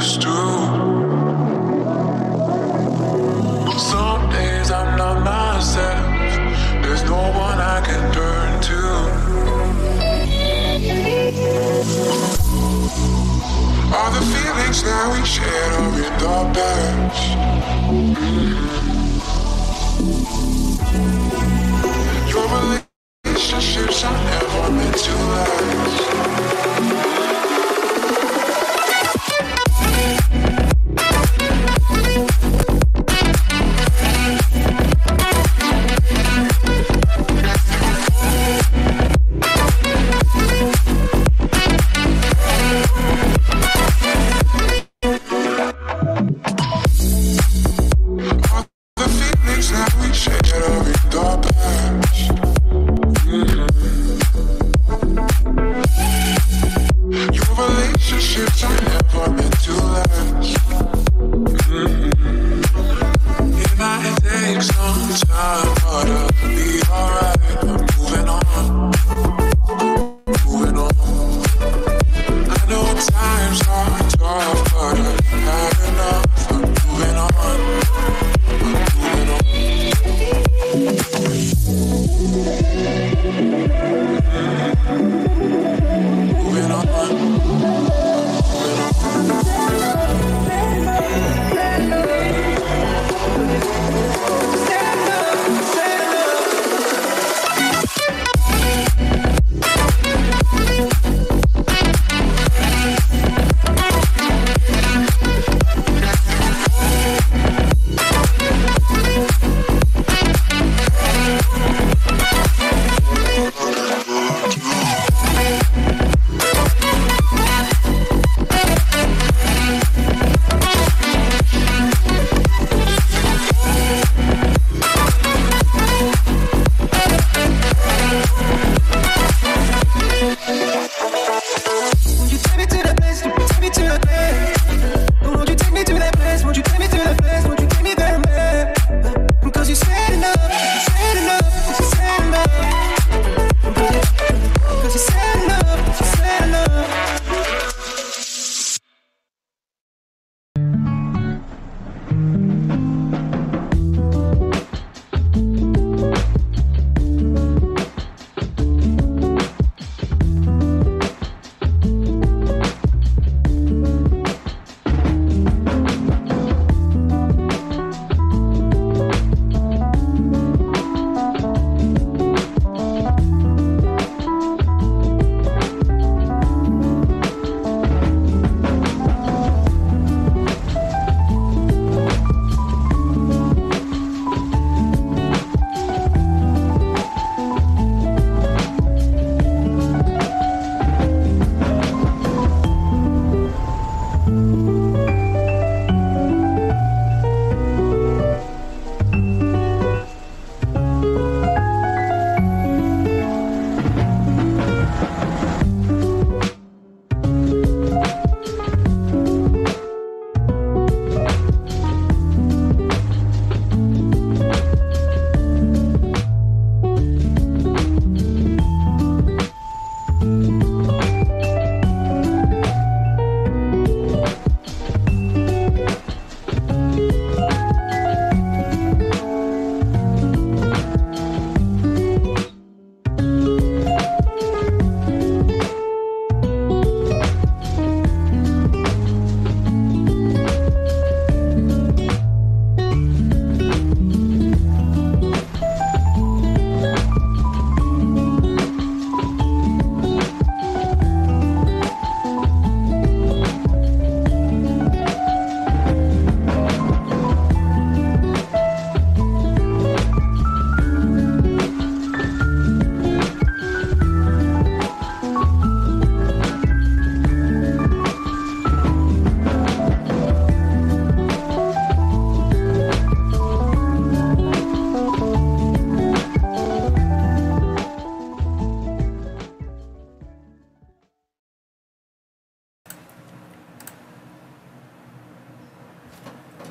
some days I'm not myself. There's no one I can turn to. All the feelings that we shared are in the past. Mm-hmm.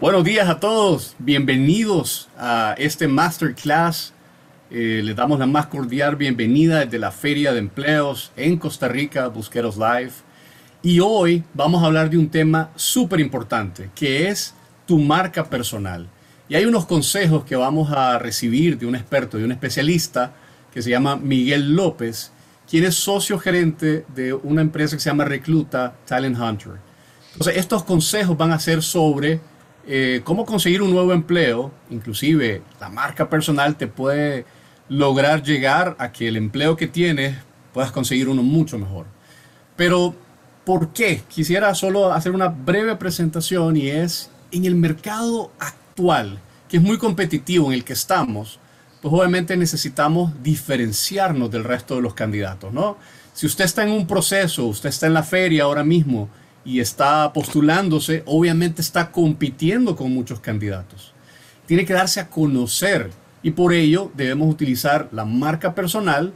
Buenos días a todos, bienvenidos a este masterclass. Eh, les damos la más cordial bienvenida desde la Feria de Empleos en Costa Rica, Busqueros Live. Y hoy vamos a hablar de un tema súper importante, que es tu marca personal. Y hay unos consejos que vamos a recibir de un experto, de un especialista, que se llama Miguel López, quien es socio gerente de una empresa que se llama Recluta Talent Hunter. Entonces, estos consejos van a ser sobre eh, cómo conseguir un nuevo empleo, inclusive la marca personal te puede lograr llegar a que el empleo que tienes puedas conseguir uno mucho mejor. Pero, ¿por qué? Quisiera solo hacer una breve presentación y es en el mercado actual, que es muy competitivo en el que estamos, pues obviamente necesitamos diferenciarnos del resto de los candidatos, ¿no? Si usted está en un proceso, usted está en la feria ahora mismo y está postulándose, obviamente está compitiendo con muchos candidatos. Tiene que darse a conocer y por ello debemos utilizar la marca personal,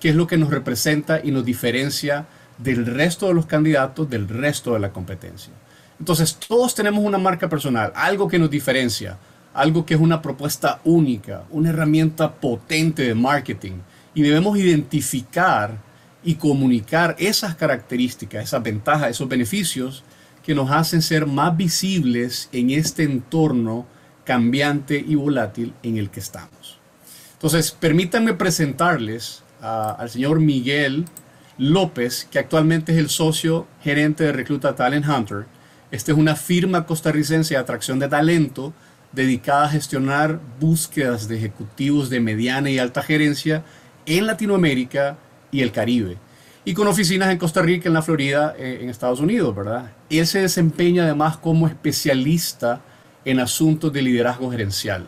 que es lo que nos representa y nos diferencia del resto de los candidatos, del resto de la competencia. Entonces, todos tenemos una marca personal, algo que nos diferencia, algo que es una propuesta única, una herramienta potente de marketing. Y debemos identificar y comunicar esas características, esas ventajas, esos beneficios que nos hacen ser más visibles en este entorno cambiante y volátil en el que estamos. Entonces, permítanme presentarles al señor Miguel López, que actualmente es el socio gerente de Recluta Talent Hunter. Esta es una firma costarricense de atracción de talento dedicada a gestionar búsquedas de ejecutivos de mediana y alta gerencia en Latinoamérica y el Caribe. Y con oficinas en Costa Rica, en la Florida, eh, en Estados Unidos, ¿verdad? Él se desempeña además como especialista en asuntos de liderazgo gerencial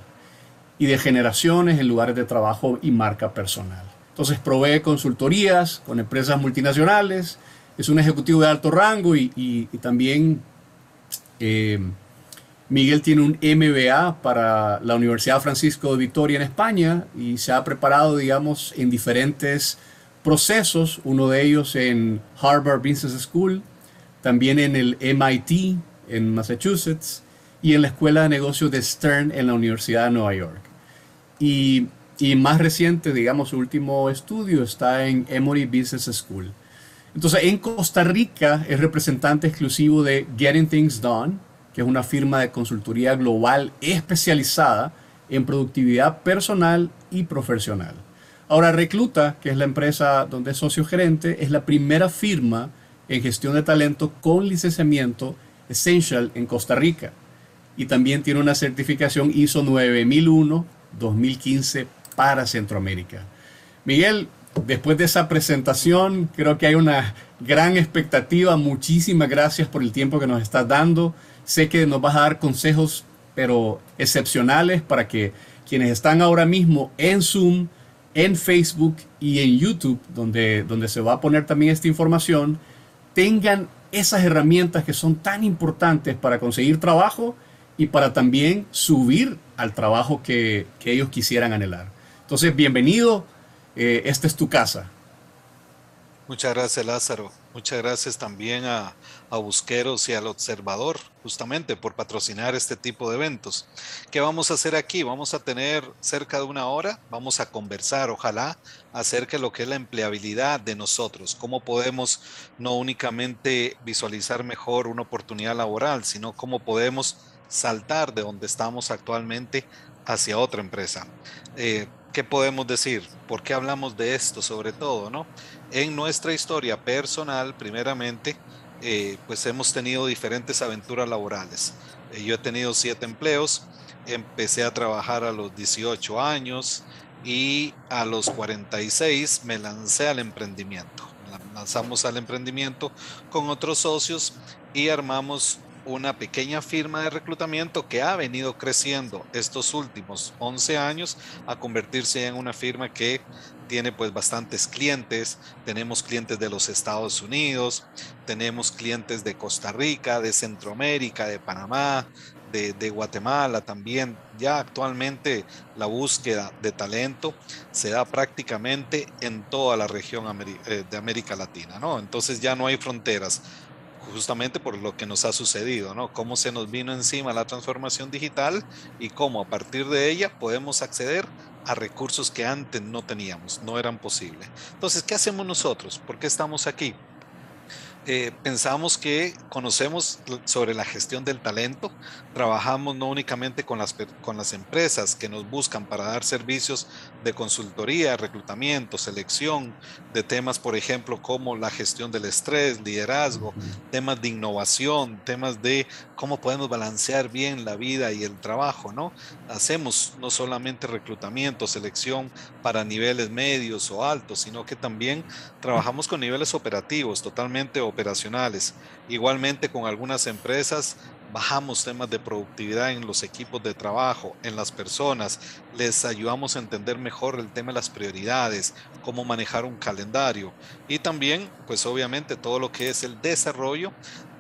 y de generaciones en lugares de trabajo y marca personal. Entonces provee consultorías con empresas multinacionales, es un ejecutivo de alto rango y, también eh, Miguel tiene un MBA para la Universidad Francisco de Vitoria en España y se ha preparado, digamos, en diferentes procesos, uno de ellos en Harvard Business School, también en el MIT en Massachusetts y en la Escuela de Negocios de Stern en la Universidad de Nueva York. Y, más reciente, digamos, su último estudio está en Emory Business School. Entonces, en Costa Rica es representante exclusivo de Getting Things Done, que es una firma de consultoría global especializada en productividad personal y profesional. Ahora, Recluta, que es la empresa donde es socio gerente, es la primera firma en gestión de talento con licenciamiento Essential en Costa Rica. Y también tiene una certificación ISO 9001-2015 para Centroamérica. Miguel, después de esa presentación, creo que hay una gran expectativa. Muchísimas gracias por el tiempo que nos estás dando. Sé que nos vas a dar consejos, pero excepcionales para que quienes están ahora mismo en Zoom en Facebook y en YouTube, donde, donde se va a poner también esta información, tengan esas herramientas que son tan importantes para conseguir trabajo y para también subir al trabajo que, ellos quisieran anhelar. Entonces, bienvenido, eh, esta es tu casa. Muchas gracias Lázaro, muchas gracias también a, a Busqueros y al Observador, justamente por patrocinar este tipo de eventos. ¿Qué vamos a hacer aquí? Vamos a tener cerca de una hora, vamos a conversar, ojalá, acerca de lo que es la empleabilidad de nosotros, cómo podemos no únicamente visualizar mejor una oportunidad laboral, sino cómo podemos saltar de donde estamos actualmente hacia otra empresa. Eh, ¿Qué podemos decir? ¿Por qué hablamos de esto sobre todo? ¿no? En nuestra historia personal, primeramente, eh, pues hemos tenido diferentes aventuras laborales. Eh, yo he tenido siete empleos, empecé a trabajar a los 18 años y a los 46 me lancé al emprendimiento. Lanzamos al emprendimiento con otros socios y armamos una pequeña firma de reclutamiento que ha venido creciendo estos últimos 11 años a convertirse en una firma que tiene pues bastantes clientes. Tenemos clientes de los Estados Unidos, tenemos clientes de Costa Rica, de Centroamérica, de Panamá, de, de, Guatemala también. Ya actualmente la búsqueda de talento se da prácticamente en toda la región eh, de América Latina, ¿no? Entonces ya no hay fronteras justamente por lo que nos ha sucedido, ¿no? Cómo se nos vino encima la transformación digital y cómo a partir de ella podemos acceder a recursos que antes no teníamos, no eran posibles. Entonces, ¿qué hacemos nosotros? ¿Por qué estamos aquí? Eh, pensamos que conocemos sobre la gestión del talento, trabajamos no únicamente con las, con las empresas que nos buscan para dar servicios de consultoría, reclutamiento, selección, de temas, por ejemplo, como la gestión del estrés, liderazgo, temas de innovación, temas de cómo podemos balancear bien la vida y el trabajo, ¿no? Hacemos no solamente reclutamiento, selección para niveles medios o altos, sino que también trabajamos con niveles operativos, totalmente operativos operacionales. Igualmente con algunas empresas bajamos temas de productividad en los equipos de trabajo, en las personas, les ayudamos a entender mejor el tema de las prioridades, cómo manejar un calendario y también, pues obviamente, todo lo que es el desarrollo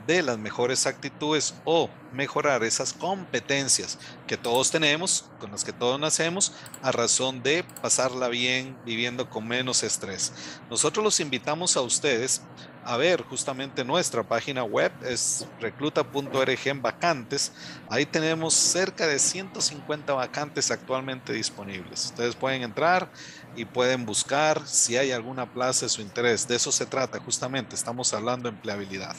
de las mejores actitudes o mejorar esas competencias que todos tenemos, con las que todos nacemos, a razón de pasarla bien viviendo con menos estrés. Nosotros los invitamos a ustedes a ver justamente nuestra página web, es recluta.org en vacantes. Ahí tenemos cerca de 150 vacantes actualmente disponibles. Ustedes pueden entrar y pueden buscar si hay alguna plaza de su interés. De eso se trata justamente, estamos hablando de empleabilidad.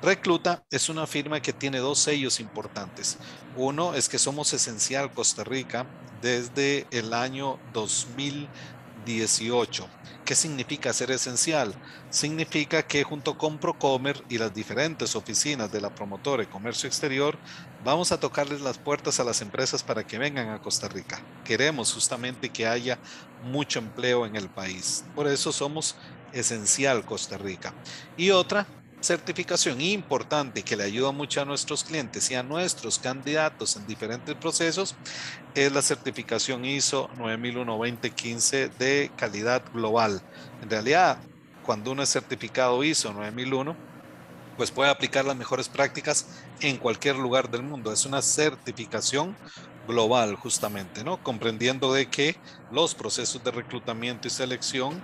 Recluta es una firma que tiene dos sellos importantes. Uno es que somos esencial Costa Rica desde el año 2018. ¿Qué significa ser esencial? Significa que junto con Procomer y las diferentes oficinas de la promotora de comercio exterior, vamos a tocarles las puertas a las empresas para que vengan a Costa Rica. Queremos justamente que haya mucho empleo en el país. Por eso somos esencial Costa Rica. Y otra certificación importante que le ayuda mucho a nuestros clientes y a nuestros candidatos en diferentes procesos es la certificación ISO 9001-2015 de calidad global. En realidad, cuando uno es certificado ISO 9001, pues puede aplicar las mejores prácticas en cualquier lugar del mundo. Es una certificación global justamente, ¿no? Comprendiendo de que los procesos de reclutamiento y selección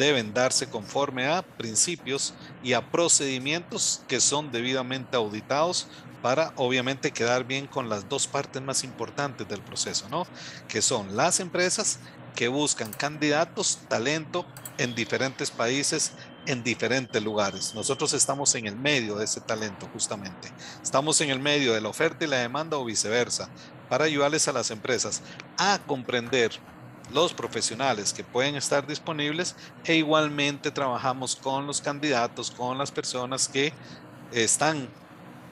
deben darse conforme a principios y a procedimientos que son debidamente auditados para obviamente quedar bien con las dos partes más importantes del proceso, ¿no? Que son las empresas que buscan candidatos, talento en diferentes países, en diferentes lugares. Nosotros estamos en el medio de ese talento justamente. Estamos en el medio de la oferta y la demanda o viceversa para ayudarles a las empresas a comprender los profesionales que pueden estar disponibles e igualmente trabajamos con los candidatos, con las personas que están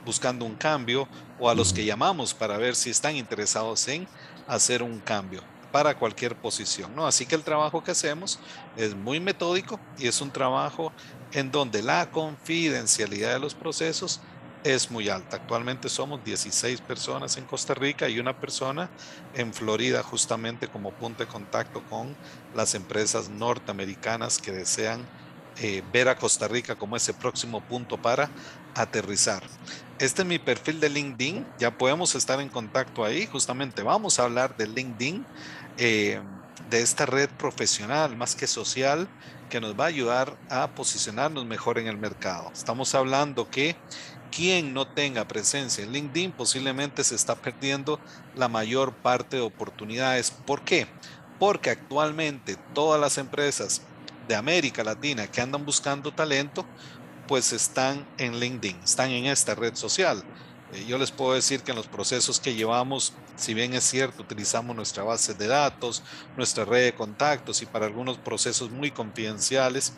buscando un cambio o a los que llamamos para ver si están interesados en hacer un cambio para cualquier posición, ¿no? Así que el trabajo que hacemos es muy metódico y es un trabajo en donde la confidencialidad de los procesos es muy alta. Actualmente somos 16 personas en Costa Rica y una persona en Florida justamente como punto de contacto con las empresas norteamericanas que desean eh, ver a Costa Rica como ese próximo punto para aterrizar. Este es mi perfil de LinkedIn, ya podemos estar en contacto ahí, justamente vamos a hablar de LinkedIn, eh, de esta red profesional más que social que nos va a ayudar a posicionarnos mejor en el mercado. Estamos hablando que quien no tenga presencia en LinkedIn posiblemente se está perdiendo la mayor parte de oportunidades. ¿Por qué? Porque actualmente todas las empresas de América Latina que andan buscando talento, pues están en LinkedIn, están en esta red social. Eh, yo les puedo decir que en los procesos que llevamos, si bien es cierto, utilizamos nuestra base de datos, nuestra red de contactos y para algunos procesos muy confidenciales,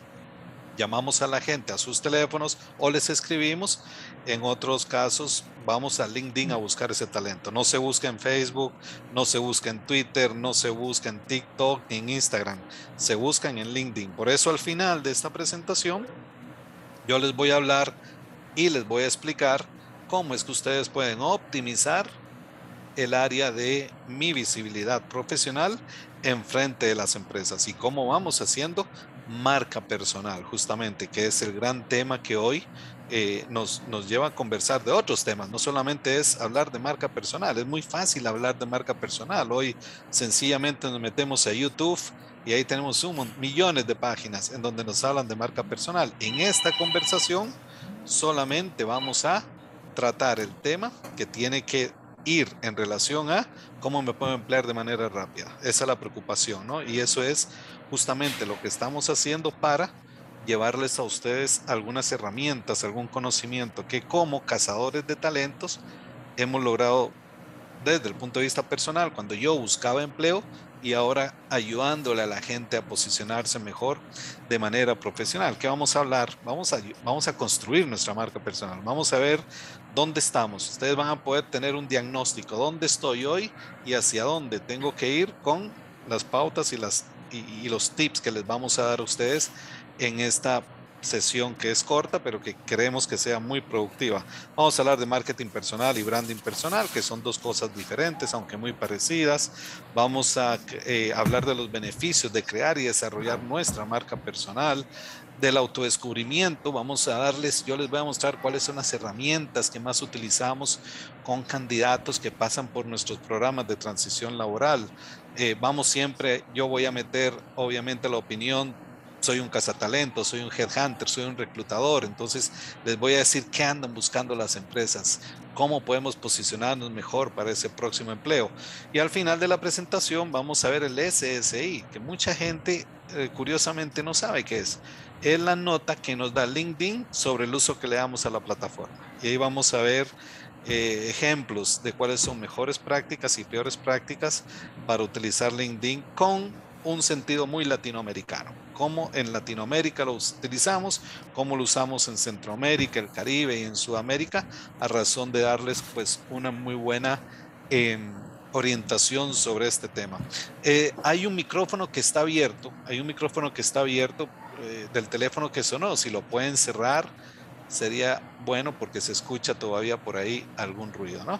llamamos a la gente a sus teléfonos o les escribimos en otros casos, vamos a LinkedIn a buscar ese talento. No se busca en Facebook, no se busca en Twitter, no se busca en TikTok, en Instagram. Se buscan en LinkedIn. Por eso al final de esta presentación, yo les voy a hablar y les voy a explicar cómo es que ustedes pueden optimizar el área de mi visibilidad profesional en frente de las empresas y cómo vamos haciendo marca personal, justamente, que es el gran tema que hoy eh, nos, nos lleva a conversar de otros temas. No solamente es hablar de marca personal, es muy fácil hablar de marca personal. Hoy sencillamente nos metemos a YouTube y ahí tenemos millones de páginas en donde nos hablan de marca personal. En esta conversación solamente vamos a tratar el tema que tiene que ir en relación a cómo me puedo emplear de manera rápida. Esa es la preocupación, ¿no? Y eso es justamente lo que estamos haciendo para llevarles a ustedes algunas herramientas, algún conocimiento que como cazadores de talentos hemos logrado desde el punto de vista personal, cuando yo buscaba empleo y ahora ayudándole a la gente a posicionarse mejor de manera profesional. ¿Qué vamos a hablar? Vamos a, vamos a construir nuestra marca personal. Vamos a ver dónde estamos. Ustedes van a poder tener un diagnóstico, dónde estoy hoy y hacia dónde tengo que ir con las pautas y las y, los tips que les vamos a dar a ustedes en esta sesión que es corta, pero que creemos que sea muy productiva. Vamos a hablar de marketing personal y branding personal, que son dos cosas diferentes, aunque muy parecidas. Vamos a eh, hablar de los beneficios de crear y desarrollar nuestra marca personal, del autodescubrimiento. Vamos a darles, yo les voy a mostrar cuáles son las herramientas que más utilizamos con candidatos que pasan por nuestros programas de transición laboral. Eh, vamos siempre, yo voy a meter obviamente la opinión, soy un cazatalento, soy un headhunter, soy un reclutador, entonces les voy a decir qué andan buscando las empresas, cómo podemos posicionarnos mejor para ese próximo empleo. Y al final de la presentación vamos a ver el SSI, que mucha gente eh, curiosamente no sabe qué es. Es la nota que nos da LinkedIn sobre el uso que le damos a la plataforma. Y ahí vamos a ver eh, ejemplos de cuáles son mejores prácticas y peores prácticas para utilizar LinkedIn con un sentido muy latinoamericano. Cómo en Latinoamérica lo utilizamos, cómo lo usamos en Centroamérica, el Caribe y en Sudamérica, a razón de darles pues una muy buena em, orientación sobre este tema. Eh, hay un micrófono que está abierto, hay un micrófono que está abierto eh, del teléfono que sonó, si lo pueden cerrar sería bueno porque se escucha todavía por ahí algún ruido, ¿no?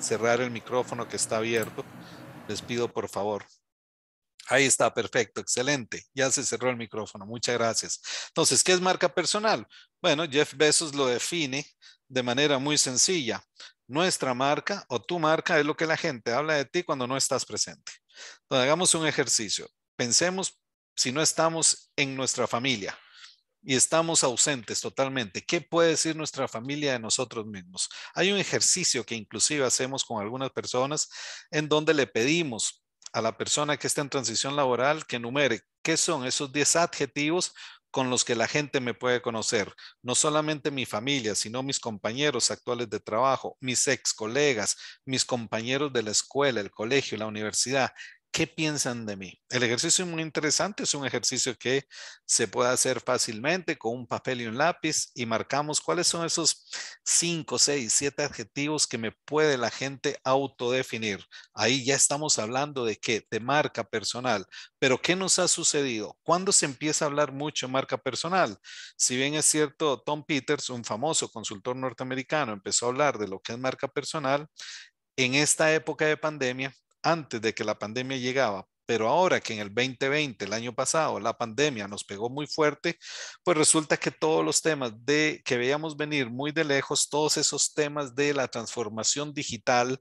Cerrar el micrófono que está abierto. Les pido por favor. Ahí está, perfecto, excelente. Ya se cerró el micrófono, muchas gracias. Entonces, ¿qué es marca personal? Bueno, Jeff Bezos lo define de manera muy sencilla. Nuestra marca o tu marca es lo que la gente habla de ti cuando no estás presente. hagamos un ejercicio. Pensemos si no estamos en nuestra familia, y estamos ausentes totalmente. ¿Qué puede decir nuestra familia de nosotros mismos? Hay un ejercicio que inclusive hacemos con algunas personas en donde le pedimos a la persona que está en transición laboral que numere qué son esos 10 adjetivos con los que la gente me puede conocer, no solamente mi familia, sino mis compañeros actuales de trabajo, mis ex colegas, mis compañeros de la escuela, el colegio, la universidad. ¿qué piensan de mí? El ejercicio es muy interesante, es un ejercicio que se puede hacer fácilmente con un papel y un lápiz y marcamos cuáles son esos cinco, seis, siete adjetivos que me puede la gente autodefinir. Ahí ya estamos hablando de qué, de marca personal. Pero ¿qué nos ha sucedido? ¿Cuándo se empieza a hablar mucho marca personal? Si bien es cierto, Tom Peters, un famoso consultor norteamericano, empezó a hablar de lo que es marca personal, en esta época de pandemia, antes de que la pandemia llegaba, pero ahora que en el 2020, el año pasado, la pandemia nos pegó muy fuerte, pues resulta que todos los temas de que veíamos venir muy de lejos, todos esos temas de la transformación digital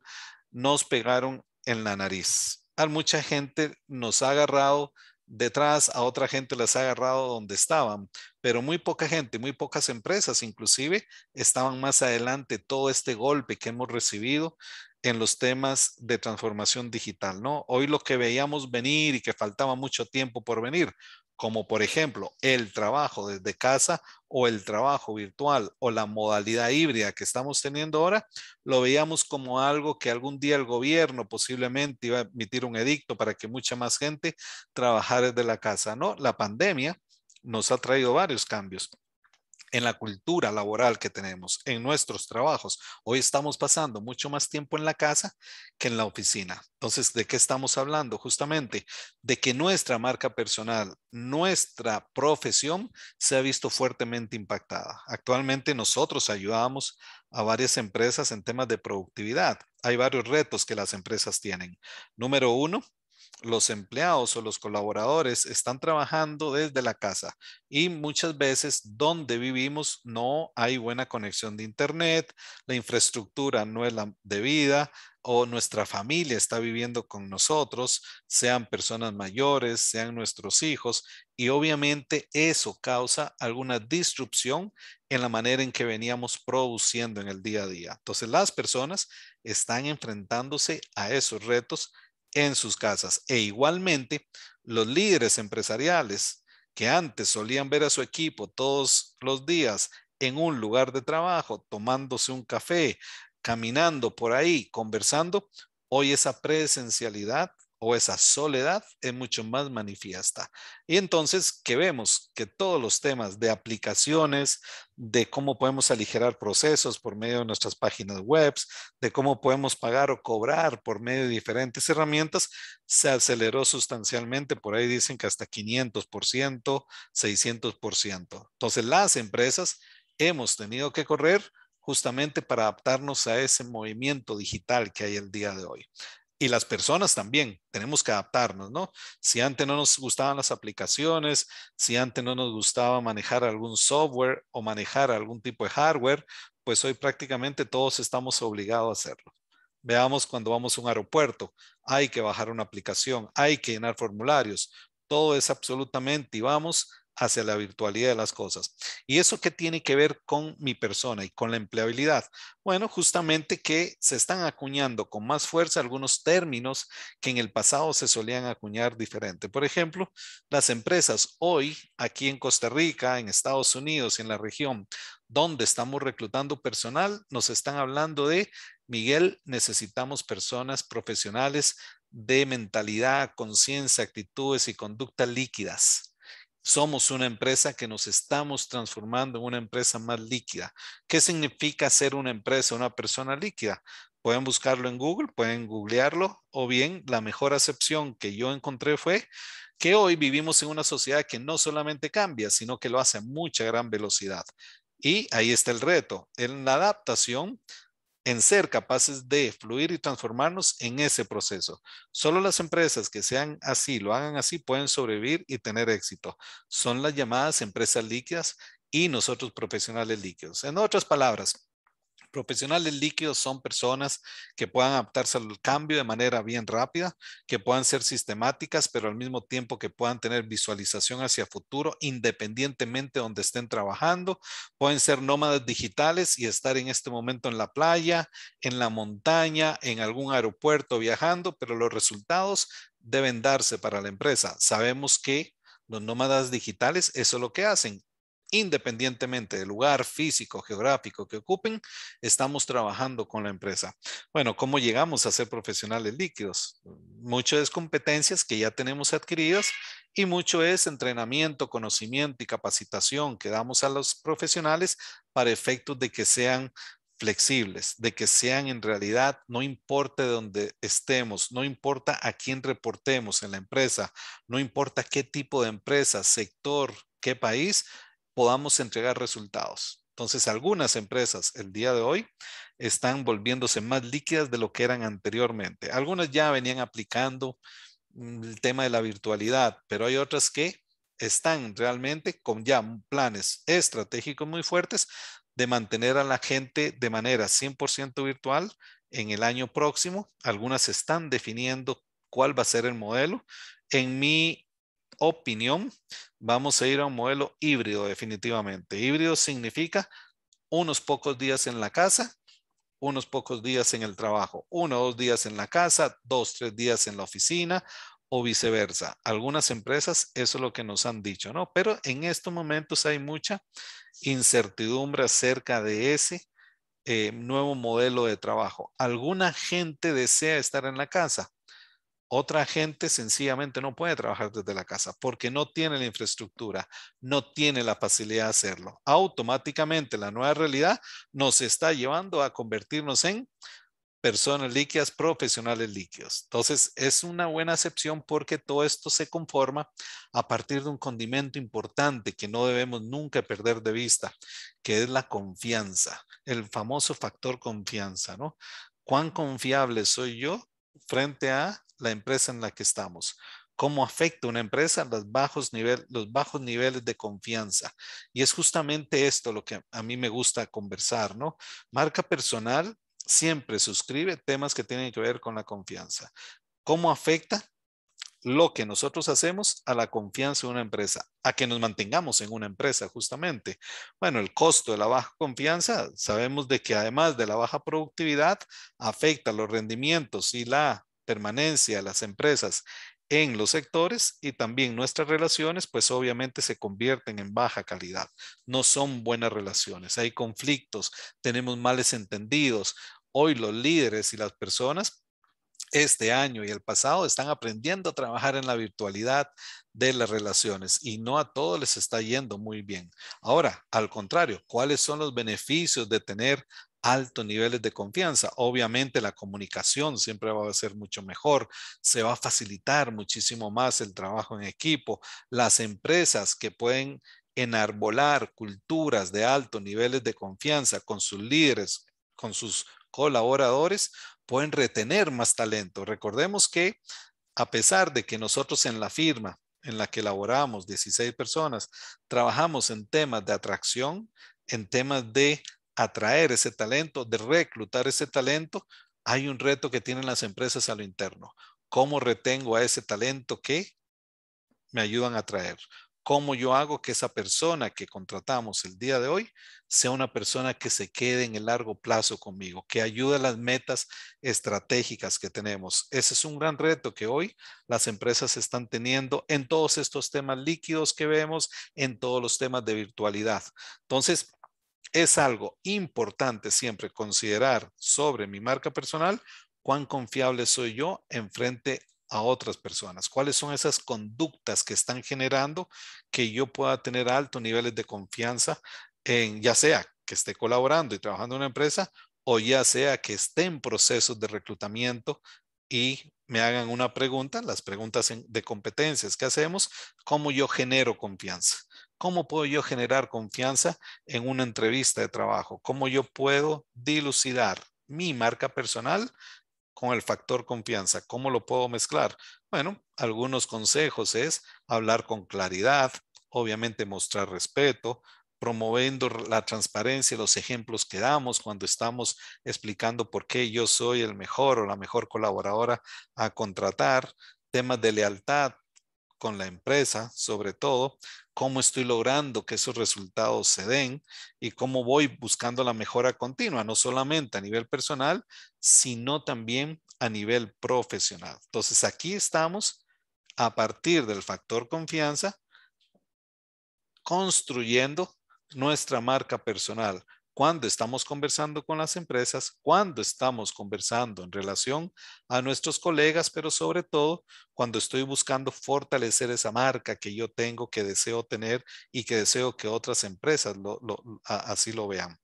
nos pegaron en la nariz. A mucha gente nos ha agarrado detrás, a otra gente las ha agarrado donde estaban, pero muy poca gente, muy pocas empresas inclusive estaban más adelante todo este golpe que hemos recibido en los temas de transformación digital, ¿no? Hoy lo que veíamos venir y que faltaba mucho tiempo por venir, como por ejemplo el trabajo desde casa o el trabajo virtual o la modalidad híbrida que estamos teniendo ahora, lo veíamos como algo que algún día el gobierno posiblemente iba a emitir un edicto para que mucha más gente trabajara desde la casa, ¿no? La pandemia nos ha traído varios cambios en la cultura laboral que tenemos, en nuestros trabajos. Hoy estamos pasando mucho más tiempo en la casa que en la oficina. Entonces, ¿de qué estamos hablando? Justamente de que nuestra marca personal, nuestra profesión se ha visto fuertemente impactada. Actualmente nosotros ayudamos a varias empresas en temas de productividad. Hay varios retos que las empresas tienen. Número uno, los empleados o los colaboradores están trabajando desde la casa y muchas veces donde vivimos no hay buena conexión de internet, la infraestructura no es la debida o nuestra familia está viviendo con nosotros, sean personas mayores, sean nuestros hijos y obviamente eso causa alguna disrupción en la manera en que veníamos produciendo en el día a día. Entonces las personas están enfrentándose a esos retos en sus casas. E igualmente, los líderes empresariales que antes solían ver a su equipo todos los días en un lugar de trabajo, tomándose un café, caminando por ahí, conversando, hoy esa presencialidad o esa soledad es mucho más manifiesta. Y entonces que vemos que todos los temas de aplicaciones, de cómo podemos aligerar procesos por medio de nuestras páginas webs, de cómo podemos pagar o cobrar por medio de diferentes herramientas, se aceleró sustancialmente. Por ahí dicen que hasta 500%, 600%. Entonces las empresas hemos tenido que correr justamente para adaptarnos a ese movimiento digital que hay el día de hoy y las personas también tenemos que adaptarnos, ¿no? Si antes no nos gustaban las aplicaciones, si antes no nos gustaba manejar algún software o manejar algún tipo de hardware, pues hoy prácticamente todos estamos obligados a hacerlo. Veamos cuando vamos a un aeropuerto, hay que bajar una aplicación, hay que llenar formularios, todo es absolutamente y vamos hacia la virtualidad de las cosas. ¿Y eso qué tiene que ver con mi persona y con la empleabilidad? Bueno, justamente que se están acuñando con más fuerza algunos términos que en el pasado se solían acuñar diferente. Por ejemplo, las empresas hoy aquí en Costa Rica, en Estados Unidos, y en la región donde estamos reclutando personal, nos están hablando de, Miguel, necesitamos personas profesionales de mentalidad, conciencia, actitudes y conducta líquidas somos una empresa que nos estamos transformando en una empresa más líquida. ¿Qué significa ser una empresa, una persona líquida? Pueden buscarlo en Google, pueden googlearlo o bien la mejor acepción que yo encontré fue que hoy vivimos en una sociedad que no solamente cambia, sino que lo hace a mucha gran velocidad. Y ahí está el reto, en la adaptación en ser capaces de fluir y transformarnos en ese proceso. Solo las empresas que sean así, lo hagan así, pueden sobrevivir y tener éxito. Son las llamadas empresas líquidas y nosotros profesionales líquidos. En otras palabras, Profesionales líquidos son personas que puedan adaptarse al cambio de manera bien rápida, que puedan ser sistemáticas, pero al mismo tiempo que puedan tener visualización hacia futuro independientemente donde estén trabajando. Pueden ser nómadas digitales y estar en este momento en la playa, en la montaña, en algún aeropuerto viajando, pero los resultados deben darse para la empresa. Sabemos que los nómadas digitales, eso es lo que hacen, independientemente del lugar físico, geográfico que ocupen, estamos trabajando con la empresa. Bueno, ¿cómo llegamos a ser profesionales líquidos? Mucho es competencias que ya tenemos adquiridas y mucho es entrenamiento, conocimiento y capacitación que damos a los profesionales para efectos de que sean flexibles, de que sean en realidad, no importa dónde estemos, no importa a quién reportemos en la empresa, no importa qué tipo de empresa, sector, qué país, podamos entregar resultados. Entonces, algunas empresas el día de hoy están volviéndose más líquidas de lo que eran anteriormente. Algunas ya venían aplicando mm, el tema de la virtualidad, pero hay otras que están realmente con ya planes estratégicos muy fuertes de mantener a la gente de manera 100% virtual en el año próximo. Algunas están definiendo cuál va a ser el modelo. En mi opinión, vamos a ir a un modelo híbrido definitivamente. Híbrido significa unos pocos días en la casa, unos pocos días en el trabajo, uno o dos días en la casa, dos, tres días en la oficina o viceversa. Algunas empresas eso es lo que nos han dicho, ¿no? Pero en estos momentos hay mucha incertidumbre acerca de ese eh, nuevo modelo de trabajo. Alguna gente desea estar en la casa, otra gente sencillamente no puede trabajar desde la casa porque no tiene la infraestructura, no tiene la facilidad de hacerlo. Automáticamente la nueva realidad nos está llevando a convertirnos en personas líquidas, profesionales líquidos. Entonces, es una buena excepción porque todo esto se conforma a partir de un condimento importante que no debemos nunca perder de vista, que es la confianza, el famoso factor confianza, ¿no? ¿Cuán confiable soy yo frente a la empresa en la que estamos. ¿Cómo afecta una empresa los bajos, los bajos niveles de confianza? Y es justamente esto lo que a mí me gusta conversar, ¿no? Marca personal siempre suscribe temas que tienen que ver con la confianza. ¿Cómo afecta? lo que nosotros hacemos a la confianza de una empresa, a que nos mantengamos en una empresa justamente. Bueno, el costo de la baja confianza, sabemos de que además de la baja productividad, afecta los rendimientos y la permanencia de las empresas en los sectores y también nuestras relaciones, pues obviamente se convierten en baja calidad. No son buenas relaciones, hay conflictos, tenemos males entendidos. Hoy los líderes y las personas este año y el pasado están aprendiendo a trabajar en la virtualidad de las relaciones y no a todos les está yendo muy bien. Ahora, al contrario, ¿cuáles son los beneficios de tener altos niveles de confianza. Obviamente la comunicación siempre va a ser mucho mejor, se va a facilitar muchísimo más el trabajo en equipo. Las empresas que pueden enarbolar culturas de altos niveles de confianza con sus líderes, con sus colaboradores, pueden retener más talento. Recordemos que a pesar de que nosotros en la firma en la que elaboramos 16 personas, trabajamos en temas de atracción, en temas de atraer ese talento, de reclutar ese talento, hay un reto que tienen las empresas a lo interno. ¿Cómo retengo a ese talento que me ayudan a atraer? cómo yo hago que esa persona que contratamos el día de hoy sea una persona que se quede en el largo plazo conmigo, que ayude a las metas estratégicas que tenemos. Ese es un gran reto que hoy las empresas están teniendo en todos estos temas líquidos que vemos, en todos los temas de virtualidad. Entonces, es algo importante siempre considerar sobre mi marca personal cuán confiable soy yo en frente a otras personas? ¿Cuáles son esas conductas que están generando que yo pueda tener altos niveles de confianza en ya sea que esté colaborando y trabajando en una empresa o ya sea que esté en procesos de reclutamiento y me hagan una pregunta, las preguntas de competencias que hacemos, ¿cómo yo genero confianza? ¿Cómo puedo yo generar confianza en una entrevista de trabajo? ¿Cómo yo puedo dilucidar mi marca personal con el factor confianza. ¿Cómo lo puedo mezclar? Bueno, algunos consejos es hablar con claridad, obviamente mostrar respeto, promoviendo la transparencia, los ejemplos que damos cuando estamos explicando por qué yo soy el mejor o la mejor colaboradora a contratar, temas de lealtad, con la empresa, sobre todo, cómo estoy logrando que esos resultados se den y cómo voy buscando la mejora continua, no solamente a nivel personal, sino también a nivel profesional. Entonces, aquí estamos a partir del factor confianza, construyendo nuestra marca personal, cuando estamos conversando con las empresas, cuando estamos conversando en relación a nuestros colegas, pero sobre todo cuando estoy buscando fortalecer esa marca que yo tengo, que deseo tener y que deseo que otras empresas así lo vean.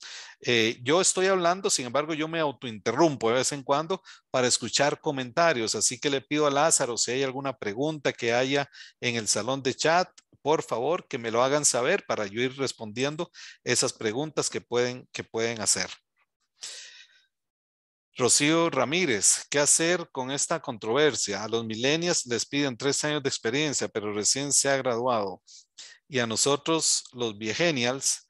Eh, yo estoy hablando, sin embargo, yo me autointerrumpo de vez en cuando para escuchar comentarios, así que le pido a Lázaro si hay alguna pregunta que haya en el salón de chat, por favor, que me lo hagan saber para yo ir respondiendo esas preguntas que pueden, que pueden hacer. Rocío Ramírez, ¿qué hacer con esta controversia? A los millennials les piden tres años de experiencia, pero recién se ha graduado. Y a nosotros, los viegenials,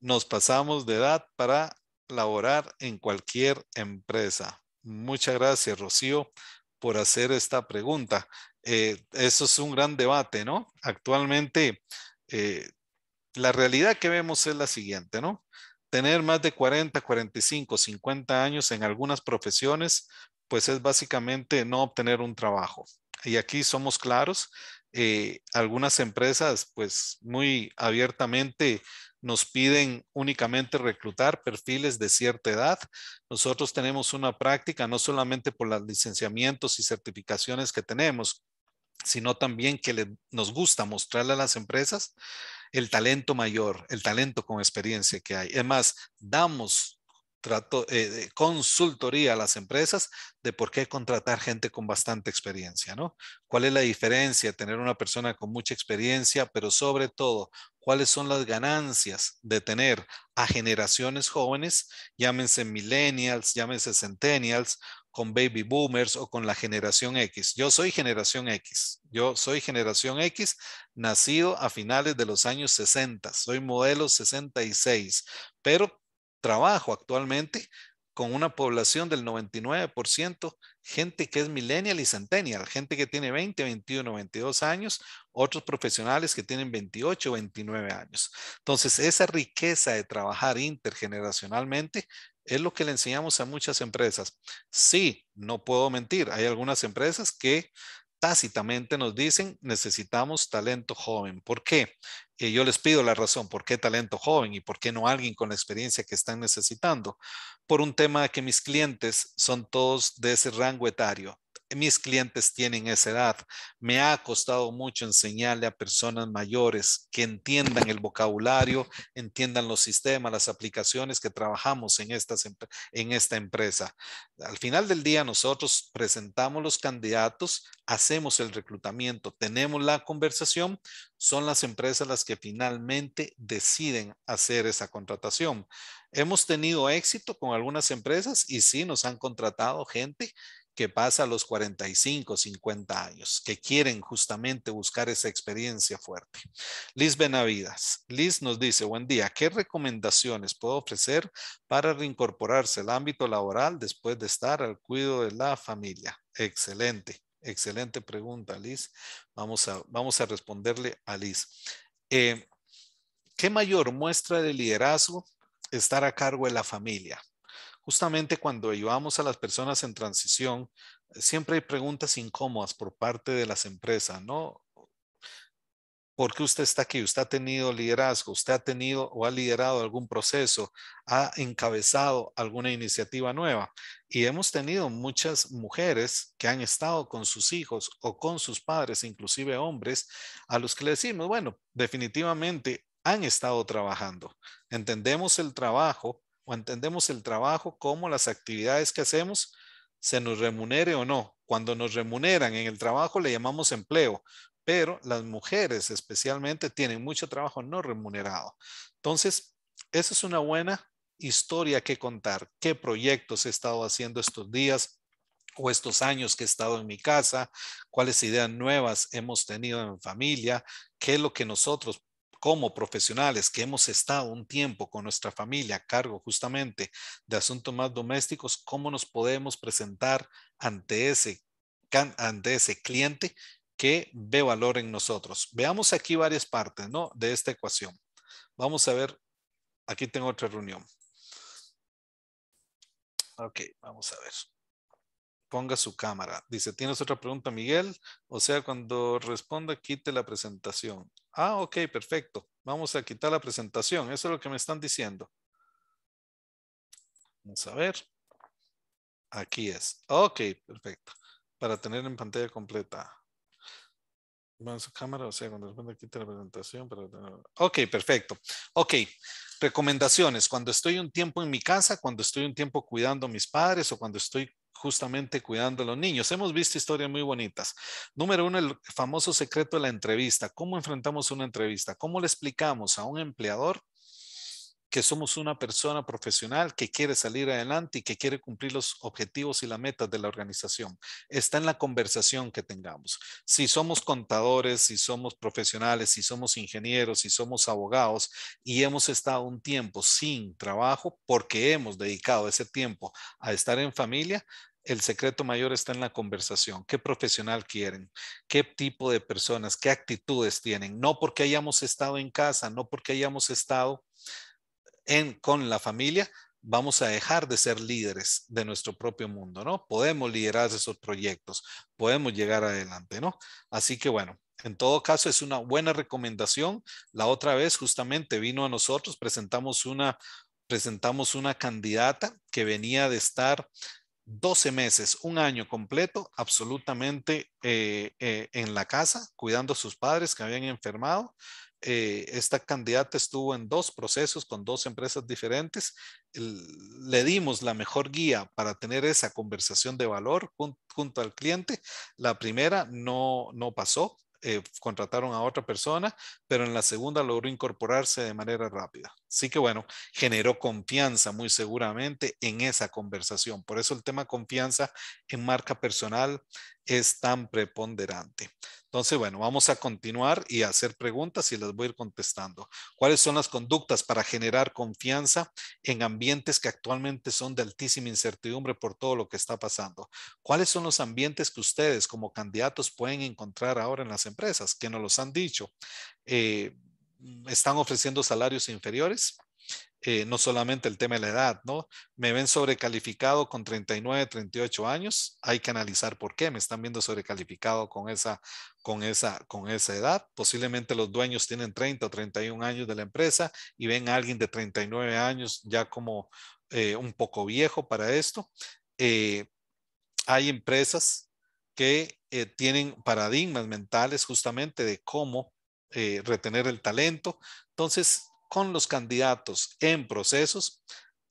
nos pasamos de edad para laborar en cualquier empresa. Muchas gracias, Rocío, por hacer esta pregunta. Eh, eso es un gran debate, ¿no? Actualmente, eh, la realidad que vemos es la siguiente, ¿no? Tener más de 40, 45, 50 años en algunas profesiones, pues es básicamente no obtener un trabajo. Y aquí somos claros, eh, algunas empresas pues muy abiertamente nos piden únicamente reclutar perfiles de cierta edad. Nosotros tenemos una práctica no solamente por los licenciamientos y certificaciones que tenemos, sino también que nos gusta mostrarle a las empresas el talento mayor, el talento con experiencia que hay. Es más, damos trato, eh, de consultoría a las empresas de por qué contratar gente con bastante experiencia, ¿no? ¿Cuál es la diferencia tener una persona con mucha experiencia, pero sobre todo, cuáles son las ganancias de tener a generaciones jóvenes, llámense millennials, llámense centennials, con baby boomers o con la generación X. Yo soy generación X. Yo soy generación X, nacido a finales de los años 60. Soy modelo 66, pero trabajo actualmente con una población del 99%, gente que es millennial y centennial, gente que tiene 20, 21, 22 años, otros profesionales que tienen 28, 29 años. Entonces, esa riqueza de trabajar intergeneracionalmente es lo que le enseñamos a muchas empresas. Sí, no puedo mentir, hay algunas empresas que tácitamente nos dicen necesitamos talento joven. ¿Por qué? y yo les pido la razón, ¿por qué talento joven y por qué no alguien con la experiencia que están necesitando? Por un tema que mis clientes son todos de ese rango etario, mis clientes tienen esa edad. Me ha costado mucho enseñarle a personas mayores que entiendan el vocabulario, entiendan los sistemas, las aplicaciones que trabajamos en, estas, en esta empresa. Al final del día, nosotros presentamos los candidatos, hacemos el reclutamiento, tenemos la conversación, son las empresas las que finalmente deciden hacer esa contratación. Hemos tenido éxito con algunas empresas y sí nos han contratado gente que pasa a los 45, 50 años, que quieren justamente buscar esa experiencia fuerte. Liz Benavidas. Liz nos dice, buen día, ¿qué recomendaciones puedo ofrecer para reincorporarse al ámbito laboral después de estar al cuidado de la familia? Excelente, excelente pregunta, Liz. Vamos a, vamos a responderle a Liz. Eh, ¿Qué mayor muestra de liderazgo estar a cargo de la familia? Justamente cuando ayudamos a las personas en transición, siempre hay preguntas incómodas por parte de las empresas, ¿no? ¿Por qué usted está aquí? ¿Usted ha tenido liderazgo? ¿Usted ha tenido o ha liderado algún proceso? ¿Ha encabezado alguna iniciativa nueva? Y hemos tenido muchas mujeres que han estado con sus hijos o con sus padres, inclusive hombres, a los que le decimos, bueno, definitivamente han estado trabajando. Entendemos el trabajo, entendemos el trabajo como las actividades que hacemos, se nos remunere o no. Cuando nos remuneran en el trabajo le llamamos empleo, pero las mujeres especialmente tienen mucho trabajo no remunerado. Entonces, esa es una buena historia que contar, qué proyectos he estado haciendo estos días o estos años que he estado en mi casa, cuáles ideas nuevas hemos tenido en familia, qué es lo que nosotros como profesionales que hemos estado un tiempo con nuestra familia a cargo justamente de asuntos más domésticos, cómo nos podemos presentar ante ese, cliente que ve valor en nosotros. Veamos aquí varias partes ¿no? de esta ecuación. Vamos a ver, aquí tengo otra reunión. Ok, vamos a ver ponga su cámara. Dice, ¿tienes otra pregunta, Miguel? O sea, cuando responda, quite la presentación. Ah, ok, perfecto. Vamos a quitar la presentación. Eso es lo que me están diciendo. Vamos a ver. Aquí es. Ok, perfecto. Para tener en pantalla completa. Vamos su cámara, o sea, cuando responda, quite la presentación. Ok, perfecto. Ok. Recomendaciones, cuando estoy un tiempo en mi casa, cuando estoy un tiempo cuidando a mis padres o cuando estoy justamente cuidando a los niños. Hemos visto historias muy bonitas. Número uno, el famoso secreto de la entrevista. ¿Cómo enfrentamos una entrevista? ¿Cómo le explicamos a un empleador que somos una persona profesional que quiere salir adelante y que quiere cumplir los objetivos y las metas de la organización. Está en la conversación que tengamos. Si somos contadores, si somos profesionales, si somos ingenieros, si somos abogados y hemos estado un tiempo sin trabajo porque hemos dedicado ese tiempo a estar en familia, el secreto mayor está en la conversación. ¿Qué profesional quieren? ¿Qué tipo de personas? ¿Qué actitudes tienen? No porque hayamos estado en casa, no porque hayamos estado en, con la familia, vamos a dejar de ser líderes de nuestro propio mundo, ¿no? Podemos liderar esos proyectos, podemos llegar adelante, ¿no? Así que bueno, en todo caso, es una buena recomendación. La otra vez justamente vino a nosotros, presentamos una, presentamos una candidata que venía de estar 12 meses, un año completo, absolutamente eh, eh, en la casa, cuidando a sus padres que habían enfermado. Eh, esta candidata estuvo en dos procesos con dos empresas diferentes. Le dimos la mejor guía para tener esa conversación de valor junto, al cliente. La primera no, no pasó, contrataron a otra persona, pero en la segunda logró incorporarse de manera rápida. Así que bueno, generó confianza muy seguramente en esa conversación. Por eso el tema confianza en marca personal es tan preponderante. Entonces, bueno, vamos a continuar y a hacer preguntas y las voy a ir contestando. ¿Cuáles son las conductas para generar confianza en ambientes que actualmente son de altísima incertidumbre por todo lo que está pasando? ¿Cuáles son los ambientes que ustedes como candidatos pueden encontrar ahora en las empresas? que nos los han dicho? Eh, están ofreciendo salarios inferiores. Eh, no solamente el tema de la edad, ¿no? Me ven sobrecalificado con 39, 38 años, hay que analizar por qué me están viendo sobrecalificado con esa, con esa, con esa edad. Posiblemente los dueños tienen 30 o 31 años de la empresa y ven a alguien de 39 años ya como eh, un poco viejo para esto. Eh, hay empresas que tienen paradigmas mentales justamente de cómo eh, retener el talento. Entonces, con los candidatos en procesos,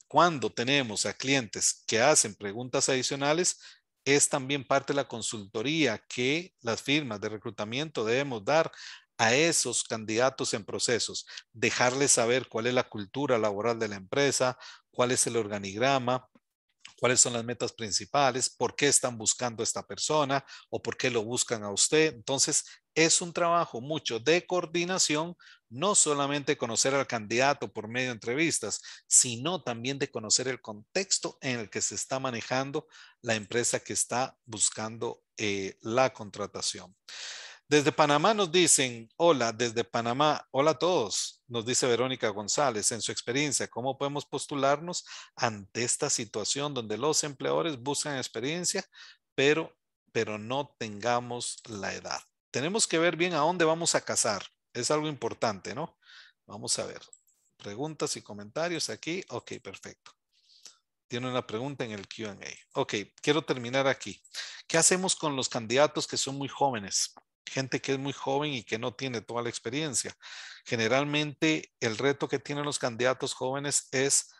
cuando tenemos a clientes que hacen preguntas adicionales, es también parte de la consultoría que las firmas de reclutamiento debemos dar a esos candidatos en procesos, dejarles saber cuál es la cultura laboral de la empresa, cuál es el organigrama, cuáles son las metas principales, por qué están buscando a esta persona o por qué lo buscan a usted. Entonces, es un trabajo mucho de coordinación, no solamente conocer al candidato por medio de entrevistas, sino también de conocer el contexto en el que se está manejando la empresa que está buscando eh, la contratación. Desde Panamá nos dicen, hola, desde Panamá, hola a todos, nos dice Verónica González, en su experiencia, ¿cómo podemos postularnos ante esta situación donde los empleadores buscan experiencia, pero, pero no tengamos la edad? Tenemos que ver bien a dónde vamos a casar, es algo importante, ¿no? Vamos a ver, preguntas y comentarios aquí, ok, perfecto. Tiene una pregunta en el QA. Ok, quiero terminar aquí. ¿Qué hacemos con los candidatos que son muy jóvenes? gente que es muy joven y que no tiene toda la experiencia. Generalmente el reto que tienen los candidatos jóvenes es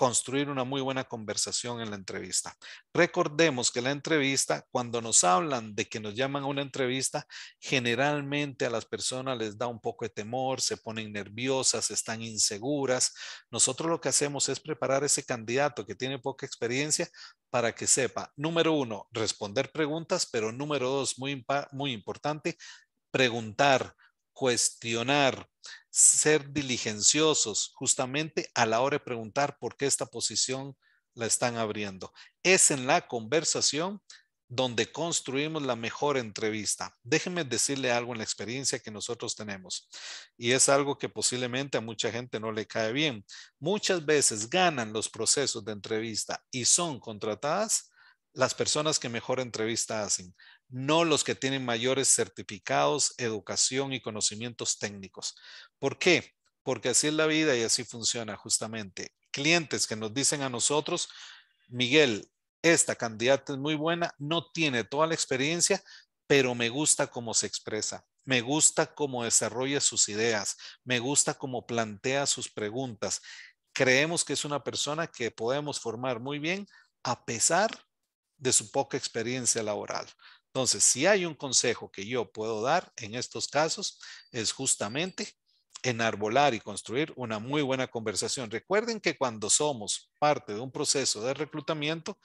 construir una muy buena conversación en la entrevista. Recordemos que la entrevista, cuando nos hablan de que nos llaman a una entrevista, generalmente a las personas les da un poco de temor, se ponen nerviosas, están inseguras. Nosotros lo que hacemos es preparar ese candidato que tiene poca experiencia para que sepa, número uno, responder preguntas, pero número dos, muy, muy importante, preguntar, cuestionar, ser diligenciosos justamente a la hora de preguntar por qué esta posición la están abriendo. Es en la conversación donde construimos la mejor entrevista. Déjenme decirle algo en la experiencia que nosotros tenemos y es algo que posiblemente a mucha gente no le cae bien. Muchas veces ganan los procesos de entrevista y son contratadas las personas que mejor entrevista hacen no los que tienen mayores certificados, educación y conocimientos técnicos. ¿Por qué? Porque así es la vida y así funciona justamente. Clientes que nos dicen a nosotros, Miguel, esta candidata es muy buena, no tiene toda la experiencia, pero me gusta cómo se expresa, me gusta cómo desarrolla sus ideas, me gusta cómo plantea sus preguntas. Creemos que es una persona que podemos formar muy bien a pesar de su poca experiencia laboral. Entonces, si hay un consejo que yo puedo dar en estos casos, es justamente enarbolar y construir una muy buena conversación. Recuerden que cuando somos parte de un proceso de reclutamiento,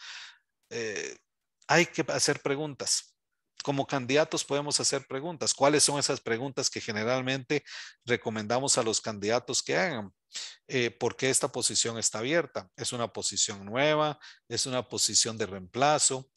eh, hay que hacer preguntas. Como candidatos podemos hacer preguntas. ¿Cuáles son esas preguntas que generalmente recomendamos a los candidatos que hagan? Eh, ¿Por qué esta posición está abierta? ¿Es una posición nueva? ¿Es una posición de reemplazo?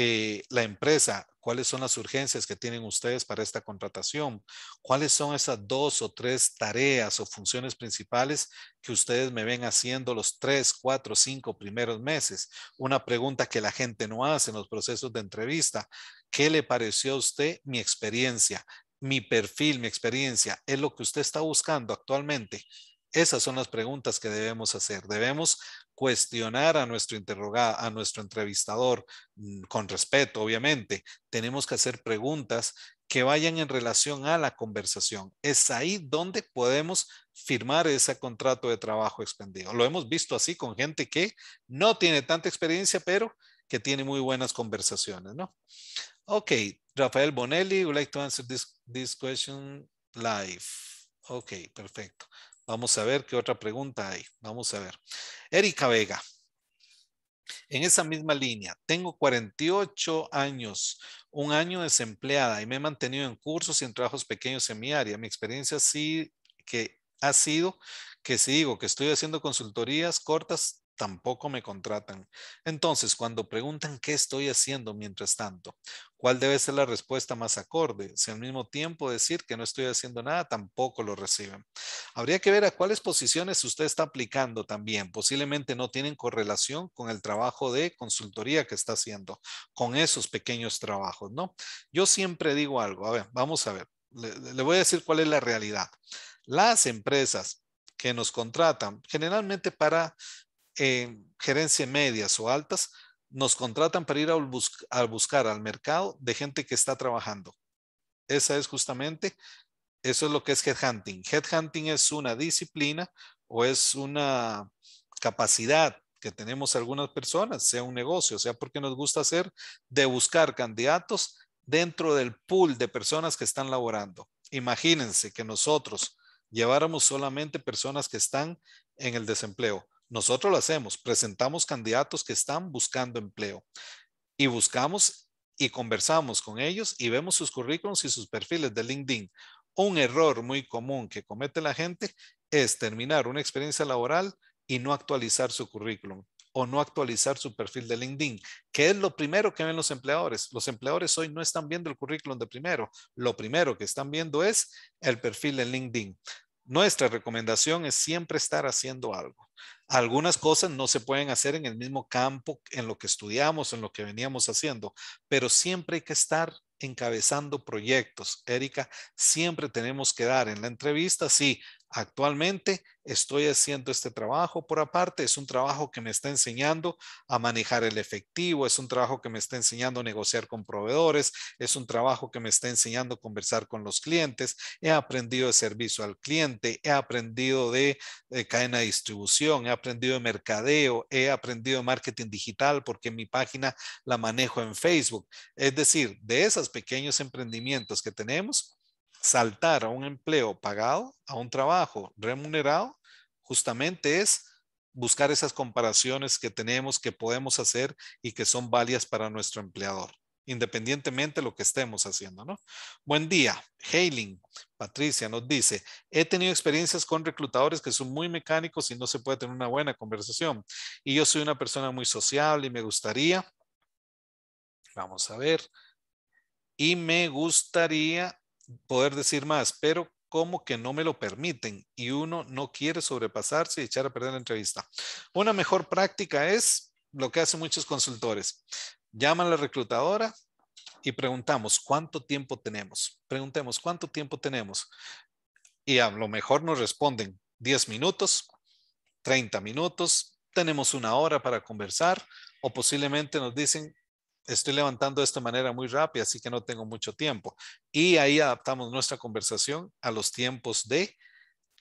Eh, la empresa, cuáles son las urgencias que tienen ustedes para esta contratación, cuáles son esas dos o tres tareas o funciones principales que ustedes me ven haciendo los tres, cuatro, cinco primeros meses. Una pregunta que la gente no hace en los procesos de entrevista. ¿Qué le pareció a usted mi experiencia? Mi perfil, mi experiencia, ¿es lo que usted está buscando actualmente? Esas son las preguntas que debemos hacer. Debemos cuestionar a nuestro interrogado, a nuestro entrevistador mm, con respeto, obviamente. Tenemos que hacer preguntas que vayan en relación a la conversación. Es ahí donde podemos firmar ese contrato de trabajo expandido. Lo hemos visto así con gente que no tiene tanta experiencia, pero que tiene muy buenas conversaciones, ¿no? Ok, Rafael Bonelli, would like to answer this, this question live. Ok, perfecto. Vamos a ver qué otra pregunta hay. Vamos a ver. Erika Vega. En esa misma línea, tengo 48 años, un año desempleada y me he mantenido en cursos y en trabajos pequeños en mi área. Mi experiencia sí que ha sido que si digo que estoy haciendo consultorías cortas, tampoco me contratan. Entonces, cuando preguntan qué estoy haciendo mientras tanto, ¿cuál debe ser la respuesta más acorde? Si al mismo tiempo decir que no estoy haciendo nada, tampoco lo reciben. Habría que ver a cuáles posiciones usted está aplicando también. Posiblemente no tienen correlación con el trabajo de consultoría que está haciendo, con esos pequeños trabajos, ¿no? Yo siempre digo algo, a ver, vamos a ver, le, voy a decir cuál es la realidad. Las empresas que nos contratan, generalmente para gerencia medias o altas nos contratan para ir a, buscar al mercado de gente que está trabajando. Esa es justamente, eso es lo que es headhunting. Headhunting es una disciplina o es una capacidad que tenemos algunas personas, sea un negocio, sea porque nos gusta hacer, de buscar candidatos dentro del pool de personas que están laborando. Imagínense que nosotros lleváramos solamente personas que están en el desempleo. Nosotros lo hacemos, presentamos candidatos que están buscando empleo y buscamos y conversamos con ellos y vemos sus currículums y sus perfiles de LinkedIn. Un error muy común que comete la gente es terminar una experiencia laboral y no actualizar su currículum o no actualizar su perfil de LinkedIn, que es lo primero que ven los empleadores. Los empleadores hoy no están viendo el currículum de primero, lo primero que están viendo es el perfil en LinkedIn. Nuestra recomendación es siempre estar haciendo algo. Algunas cosas no se pueden hacer en el mismo campo en lo que estudiamos, en lo que veníamos haciendo, pero siempre hay que estar encabezando proyectos. Erika, siempre tenemos que dar en la entrevista, sí, Actualmente estoy haciendo este trabajo por aparte, es un trabajo que me está enseñando a manejar el efectivo, es un trabajo que me está enseñando a negociar con proveedores, es un trabajo que me está enseñando a conversar con los clientes, he aprendido de servicio al cliente, he aprendido de, cadena de distribución, he aprendido de mercadeo, he aprendido de marketing digital porque mi página la manejo en Facebook. Es decir, de esos pequeños emprendimientos que tenemos, saltar a un empleo pagado, a un trabajo remunerado, justamente es buscar esas comparaciones que tenemos, que podemos hacer y que son válidas para nuestro empleador, independientemente de lo que estemos haciendo, ¿no? Buen día, Hailing, Patricia nos dice, he tenido experiencias con reclutadores que son muy mecánicos y no se puede tener una buena conversación. Y yo soy una persona muy sociable y me gustaría, vamos a ver, y me gustaría poder decir más, pero como que no me lo permiten y uno no quiere sobrepasarse y echar a perder la entrevista. Una mejor práctica es lo que hacen muchos consultores. Llaman a la reclutadora y preguntamos cuánto tiempo tenemos. Preguntemos cuánto tiempo tenemos. Y a lo mejor nos responden 10 minutos, 30 minutos, tenemos una hora para conversar o posiblemente nos dicen estoy levantando de esta manera muy rápida, así que no tengo mucho tiempo. Y ahí adaptamos nuestra conversación a los tiempos de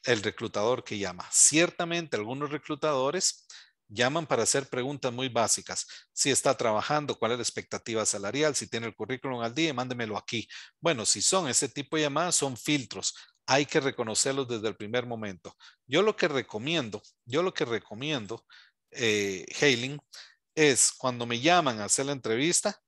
el reclutador que llama. Ciertamente algunos reclutadores llaman para hacer preguntas muy básicas. Si está trabajando, cuál es la expectativa salarial, si tiene el currículum al día, mándemelo aquí. Bueno, si son ese tipo de llamadas, son filtros. Hay que reconocerlos desde el primer momento. Yo lo que recomiendo, yo lo que recomiendo, eh, Hailing, es cuando me llaman a hacer la entrevista,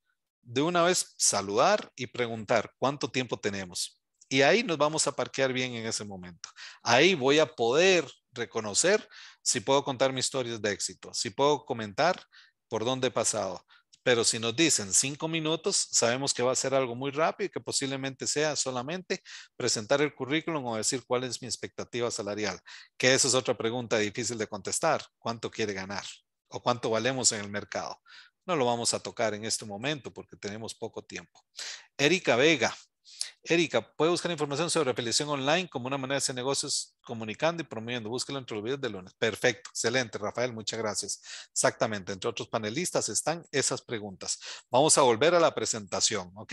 de una vez saludar y preguntar cuánto tiempo tenemos. Y ahí nos vamos a parquear bien en ese momento. Ahí voy a poder reconocer si puedo contar mis historias de éxito, si puedo comentar por dónde he pasado. Pero si nos dicen cinco minutos, sabemos que va a ser algo muy rápido y que posiblemente sea solamente presentar el currículum o decir cuál es mi expectativa salarial. Que esa es otra pregunta difícil de contestar. ¿Cuánto quiere ganar? o cuánto valemos en el mercado. No lo vamos a tocar en este momento porque tenemos poco tiempo. Erika Vega. Erika, puede buscar información sobre afiliación online como una manera de hacer negocios comunicando y promoviendo. Búsquelo entre los videos de lunes. Perfecto, excelente, Rafael, muchas gracias. Exactamente, entre otros panelistas están esas preguntas. Vamos a volver a la presentación, ¿ok?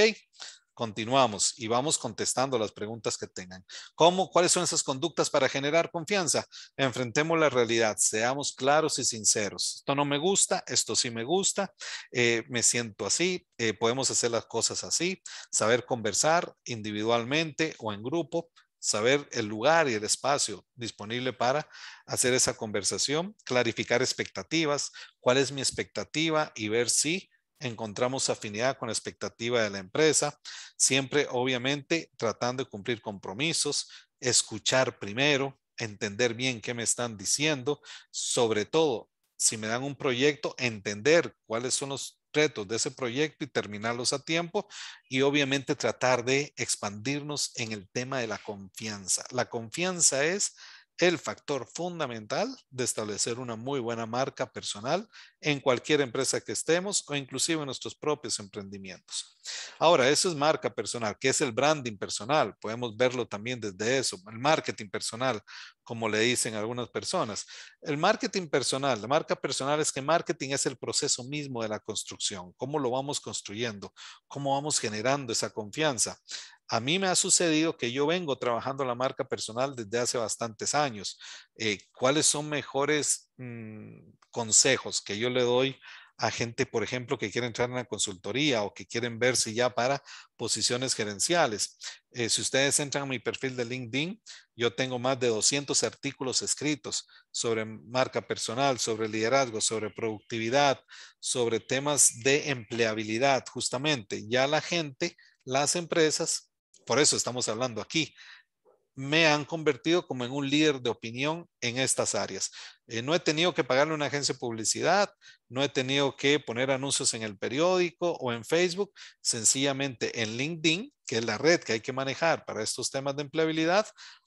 continuamos y vamos contestando las preguntas que tengan. ¿Cómo? ¿Cuáles son esas conductas para generar confianza? Enfrentemos la realidad, seamos claros y sinceros. Esto no me gusta, esto sí me gusta, eh, me siento así, eh, podemos hacer las cosas así, saber conversar individualmente o en grupo, saber el lugar y el espacio disponible para hacer esa conversación, clarificar expectativas, cuál es mi expectativa y ver si encontramos afinidad con la expectativa de la empresa, siempre obviamente tratando de cumplir compromisos, escuchar primero, entender bien qué me están diciendo, sobre todo si me dan un proyecto, entender cuáles son los retos de ese proyecto y terminarlos a tiempo y obviamente tratar de expandirnos en el tema de la confianza. La confianza es el factor fundamental de establecer una muy buena marca personal en cualquier empresa que estemos o inclusive en nuestros propios emprendimientos. Ahora, eso es marca personal, que es el branding personal. Podemos verlo también desde eso, el marketing personal, como le dicen algunas personas. El marketing personal, la marca personal es que marketing es el proceso mismo de la construcción, cómo lo vamos construyendo, cómo vamos generando esa confianza. A mí me ha sucedido que yo vengo trabajando la marca personal desde hace bastantes años. Eh, ¿Cuáles son mejores mm, consejos que yo le doy a gente, por ejemplo, que quiere entrar en la consultoría o que quieren verse ya para posiciones gerenciales. Eh, si ustedes entran a mi perfil de LinkedIn, yo tengo más de 200 artículos escritos sobre marca personal, sobre liderazgo, sobre productividad, sobre temas de empleabilidad, justamente. Ya la gente, las empresas por eso estamos hablando aquí, me han convertido como en un líder de opinión en estas áreas. Eh, no he tenido que pagarle una agencia de publicidad, no he tenido que poner anuncios en el periódico o en Facebook, sencillamente en LinkedIn, que es la red que hay que manejar para estos temas de empleabilidad,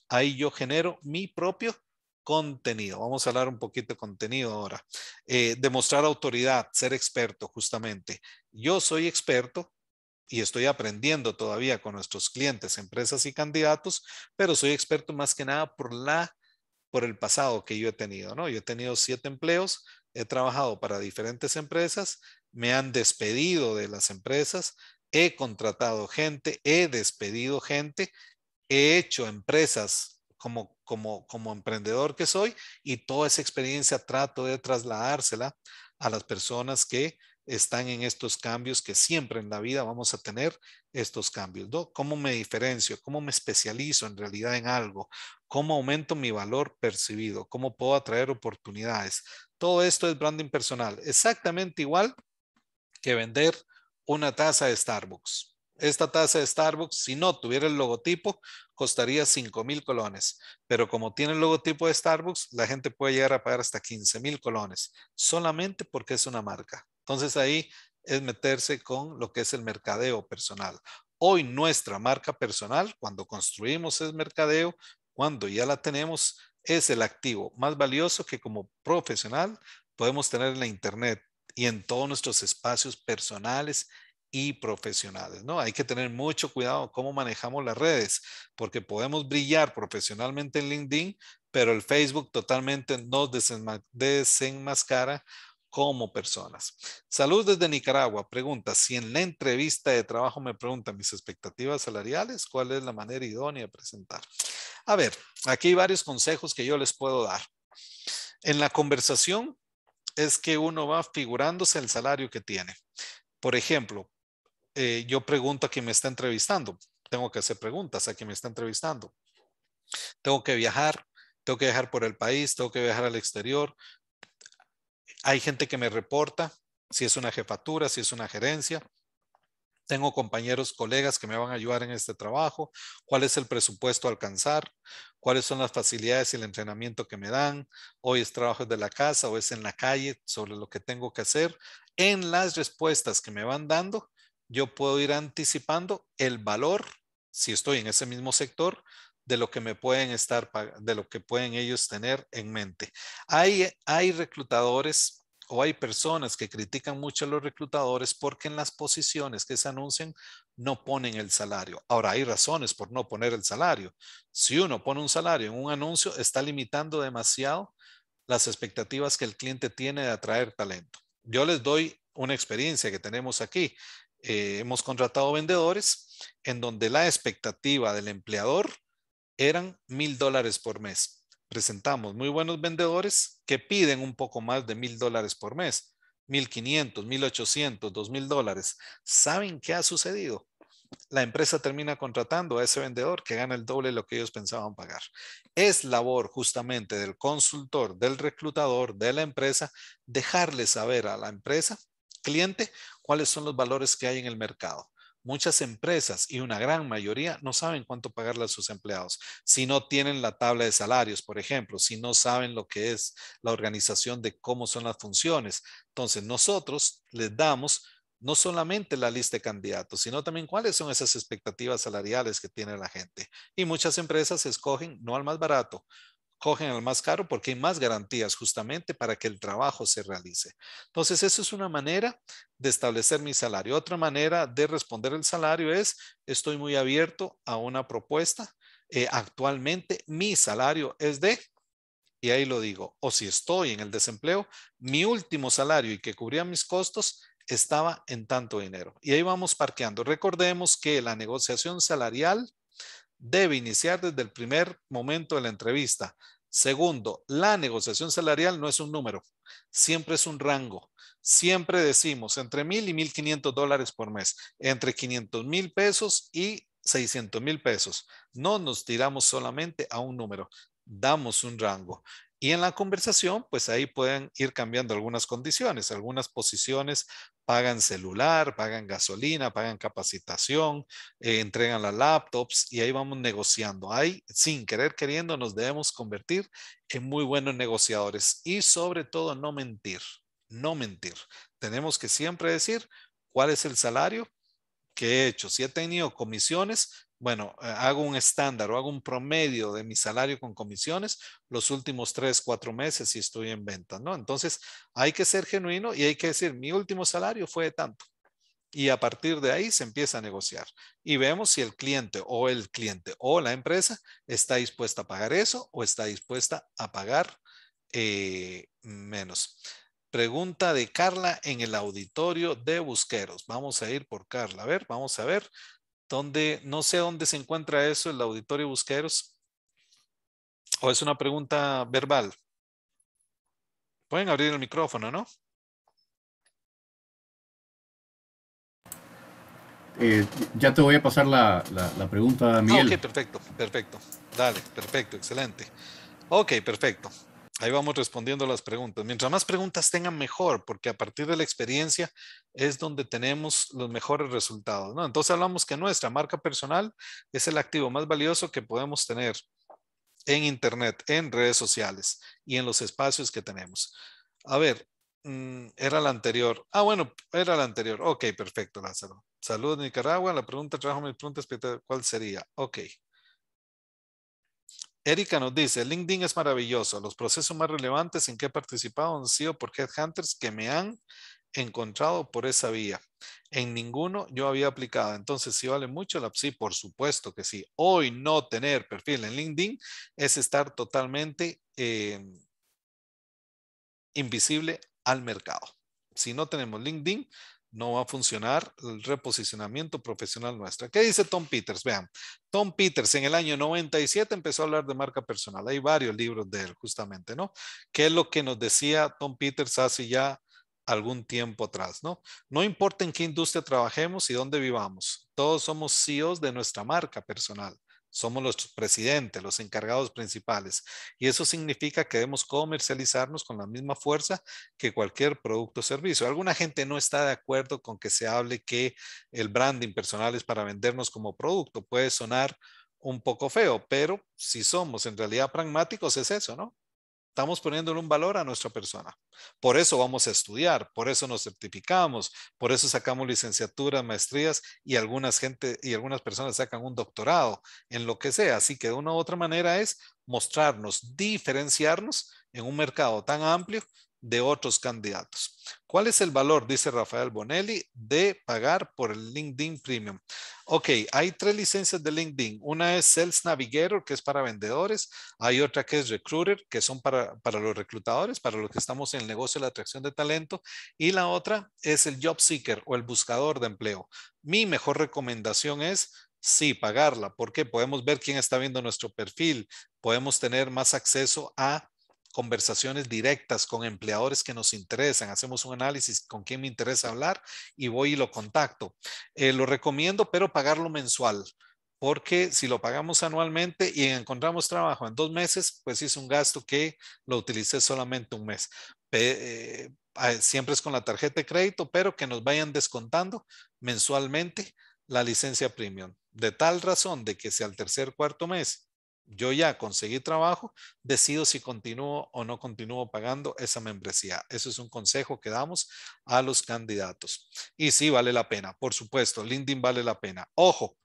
ahí yo genero mi propio contenido. Vamos a hablar un poquito de contenido ahora. Eh, demostrar autoridad, ser experto, justamente. Yo soy experto, y estoy aprendiendo todavía con nuestros clientes, empresas y candidatos, pero soy experto más que nada por la por el pasado que yo he tenido, ¿no? Yo he tenido siete empleos, he trabajado para diferentes empresas, me han despedido de las empresas, he contratado gente, he despedido gente, he hecho empresas como, como, como emprendedor que soy y toda esa experiencia trato de trasladársela a las personas que están en estos cambios que siempre en la vida vamos a tener estos cambios. ¿no? ¿Cómo me diferencio? ¿Cómo me especializo en realidad en algo? ¿Cómo aumento mi valor percibido? ¿Cómo puedo atraer oportunidades? Todo esto es branding personal, exactamente igual que vender una taza de Starbucks. Esta taza de Starbucks, si no tuviera el logotipo, costaría 5 mil colones. Pero como tiene el logotipo de Starbucks, la gente puede llegar a pagar hasta 15 mil colones, solamente porque es una marca. Entonces ahí es meterse con lo que es el mercadeo personal. Hoy nuestra marca personal, cuando construimos el mercadeo, cuando ya la tenemos, es el activo más valioso que como profesional podemos tener en la Internet y en todos nuestros espacios personales y profesionales, ¿no? Hay que tener mucho cuidado cómo manejamos las redes, porque podemos brillar profesionalmente en LinkedIn, pero el Facebook totalmente nos desenmascara como personas. Salud desde Nicaragua pregunta, si en la entrevista de trabajo me preguntan mis expectativas salariales, ¿cuál es la manera idónea de presentar? A ver, aquí hay varios consejos que yo les puedo dar. En la conversación es que uno va figurándose el salario que tiene. Por ejemplo, eh, yo pregunto a quien me está entrevistando, tengo que hacer preguntas a quien me está entrevistando. Tengo que viajar, tengo que viajar por el país, tengo que viajar al exterior, hay gente que me reporta, si es una jefatura, si es una gerencia. Tengo compañeros, colegas que me van a ayudar en este trabajo. ¿Cuál es el presupuesto a alcanzar? ¿Cuáles son las facilidades y el entrenamiento que me dan? Hoy es trabajo de la casa o es en la calle sobre lo que tengo que hacer. En las respuestas que me van dando, yo puedo ir anticipando el valor, si estoy en ese mismo sector, de lo que me pueden estar, de lo que pueden ellos tener en mente. Hay, hay reclutadores o hay personas que critican mucho a los reclutadores porque en las posiciones que se anuncian no ponen el salario. Ahora, hay razones por no poner el salario. Si uno pone un salario en un anuncio, está limitando demasiado las expectativas que el cliente tiene de atraer talento. Yo les doy una experiencia que tenemos aquí. Eh, hemos contratado vendedores en donde la expectativa del empleador eran mil dólares por mes. Presentamos muy buenos vendedores que piden un poco más de mil dólares por mes, mil quinientos, mil ochocientos, dos mil dólares. ¿Saben qué ha sucedido? La empresa termina contratando a ese vendedor que gana el doble de lo que ellos pensaban pagar. Es labor justamente del consultor, del reclutador, de la empresa, dejarle saber a la empresa, cliente, cuáles son los valores que hay en el mercado Muchas empresas y una gran mayoría no saben cuánto pagarle a sus empleados. Si no tienen la tabla de salarios, por ejemplo, si no saben lo que es la organización de cómo son las funciones. Entonces, nosotros les damos no solamente la lista de candidatos, sino también cuáles son esas expectativas salariales que tiene la gente. Y muchas empresas escogen no al más barato, cogen el más caro porque hay más garantías justamente para que el trabajo se realice. Entonces, eso es una manera de establecer mi salario. Otra manera de responder el salario es, estoy muy abierto a una propuesta. Eh, actualmente mi salario es de, y ahí lo digo, o si estoy en el desempleo, mi último salario y que cubría mis costos estaba en tanto dinero. Y ahí vamos parqueando. Recordemos que la negociación salarial debe iniciar desde el primer momento de la entrevista. Segundo, la negociación salarial no es un número, siempre es un rango. Siempre decimos entre mil y mil quinientos dólares por mes, entre quinientos mil pesos y seiscientos mil pesos. No nos tiramos solamente a un número, damos un rango. Y en la conversación, pues ahí pueden ir cambiando algunas condiciones. Algunas posiciones pagan celular, pagan gasolina, pagan capacitación, eh, entregan las laptops y ahí vamos negociando. Ahí, sin querer queriendo, nos debemos convertir en muy buenos negociadores y sobre todo no mentir, no mentir. Tenemos que siempre decir cuál es el salario que he hecho. Si he tenido comisiones, bueno, eh, hago un estándar o hago un promedio de mi salario con comisiones los últimos tres, cuatro meses si estoy en venta, ¿no? Entonces, hay que ser genuino y hay que decir, mi último salario fue de tanto. Y a partir de ahí se empieza a negociar y vemos si el cliente o el cliente o la empresa está dispuesta a pagar eso o está dispuesta a pagar eh, menos. Pregunta de Carla en el auditorio de Busqueros. Vamos a ir por Carla. A ver, vamos a ver donde no sé dónde se encuentra eso, el auditorio Busqueros. ¿O es una pregunta verbal? Pueden abrir el micrófono, ¿no? Eh, ya te voy a pasar la, pregunta, Miguel. Ah, ok, perfecto, perfecto. Dale, perfecto, excelente. Ok, perfecto. Ahí vamos respondiendo las preguntas. Mientras más preguntas tengan, mejor, porque a partir de la experiencia es donde tenemos los mejores resultados. ¿no? Entonces hablamos que nuestra marca personal es el activo más valioso que podemos tener en Internet, en redes sociales y en los espacios que tenemos. A ver, mm, era la anterior. Ah, bueno, era la anterior. Ok, perfecto, Lázaro. Saludos, Nicaragua. La pregunta trabajo mi pregunta, ¿cuál sería? Ok. Erika nos dice, LinkedIn es maravilloso. Los procesos más relevantes en que he participado han sido por headhunters que me han encontrado por esa vía. En ninguno yo había aplicado. Entonces, si vale mucho la sí, por supuesto que sí. Hoy no tener perfil en LinkedIn es estar totalmente em, invisible al mercado. Si no tenemos LinkedIn, no va a funcionar el reposicionamiento profesional nuestro. ¿Qué dice Tom Peters? Vean, Tom Peters en el año 97 empezó a hablar de marca personal. Hay varios libros de él justamente, ¿no? ¿Qué es lo que nos decía Tom Peters hace ya algún tiempo atrás, ¿no? No importa en qué industria trabajemos y dónde vivamos, todos somos CEOs de nuestra marca personal. Somos los presidentes, los encargados principales. Y eso significa que debemos comercializarnos con la misma fuerza que cualquier producto o servicio. Alguna gente no está de acuerdo con que se hable que el branding personal es para vendernos como producto. Puede sonar un poco feo, pero si somos en realidad pragmáticos es eso, ¿no? Estamos poniéndole un valor a nuestra persona. Por eso vamos a estudiar, por eso nos certificamos, por eso sacamos licenciaturas, maestrías y algunas gente y algunas personas sacan un doctorado en lo que sea. Así que de una u otra manera es mostrarnos, diferenciarnos en un mercado tan amplio de otros candidatos. ¿Cuál es el valor, dice Rafael Bonelli, de pagar por el LinkedIn Premium? Ok, hay tres licencias de LinkedIn. Una es Sales Navigator, que es para vendedores. Hay otra que es Recruiter, que son para, los reclutadores, para los que estamos en el negocio de la atracción de talento. Y la otra es el Job Seeker o el buscador de empleo. Mi mejor recomendación es Sí, pagarla, porque podemos ver quién está viendo nuestro perfil, podemos tener más acceso a conversaciones directas con empleadores que nos interesan, hacemos un análisis con quién me interesa hablar y voy y lo contacto. Eh, lo recomiendo, pero pagarlo mensual, porque si lo pagamos anualmente y encontramos trabajo en dos meses, pues es un gasto que lo utilicé solamente un mes. Eh, ah, siempre es con la tarjeta de crédito, pero que nos vayan descontando mensualmente la licencia premium. De tal razón de que si al tercer cuarto mes yo ya conseguí trabajo, decido si continúo o no continúo pagando esa membresía. Eso es un consejo que damos a los candidatos. Y sí, vale la pena, por supuesto, LinkedIn vale la pena. Ojo,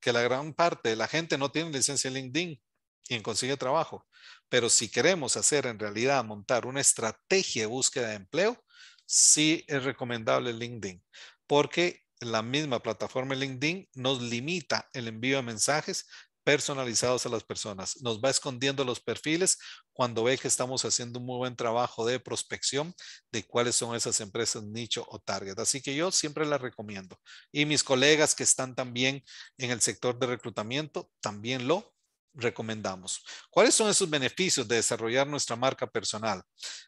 que la gran parte de la gente no tiene licencia en LinkedIn y consigue trabajo. Pero si queremos hacer en realidad montar una estrategia de búsqueda de empleo, sí es recomendable LinkedIn, porque la misma plataforma LinkedIn nos limita el envío de mensajes personalizados a las personas. Nos va escondiendo los perfiles cuando ve que estamos haciendo un muy buen trabajo de prospección de cuáles son esas empresas nicho o target. Así que yo siempre las recomiendo. Y mis colegas que están también en el sector de reclutamiento también lo recomendamos. ¿Cuáles son esos beneficios de desarrollar nuestra marca personal?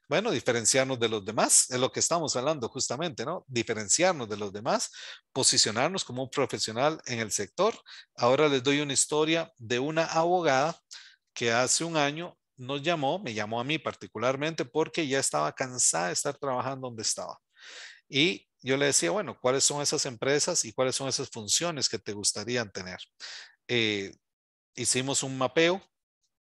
Bueno, diferenciarnos de los demás, es lo que estamos hablando justamente, ¿no? Diferenciarnos de los demás, posicionarnos como un profesional en el sector. Ahora les doy una historia de una abogada que hace un año nos llamó, me llamó a mí particularmente porque ya estaba cansada de estar trabajando donde estaba. Y yo le decía, bueno, ¿cuáles son esas empresas y cuáles son esas funciones que te gustaría tener? Eh, hicimos un mapeo,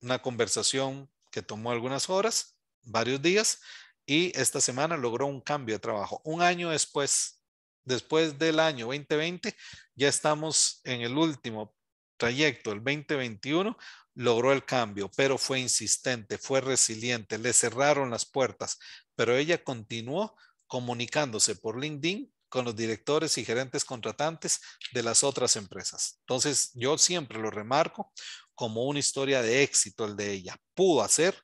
una conversación que tomó algunas horas, varios días, y esta semana logró un cambio de trabajo. Un año después, después del año 2020, ya estamos en el último trayecto, el 2021, logró el cambio, pero fue insistente, fue resiliente, le cerraron las puertas, pero ella continuó comunicándose por LinkedIn con los directores y gerentes contratantes de las otras empresas. Entonces, yo siempre lo remarco como una historia de éxito el de ella. Pudo hacer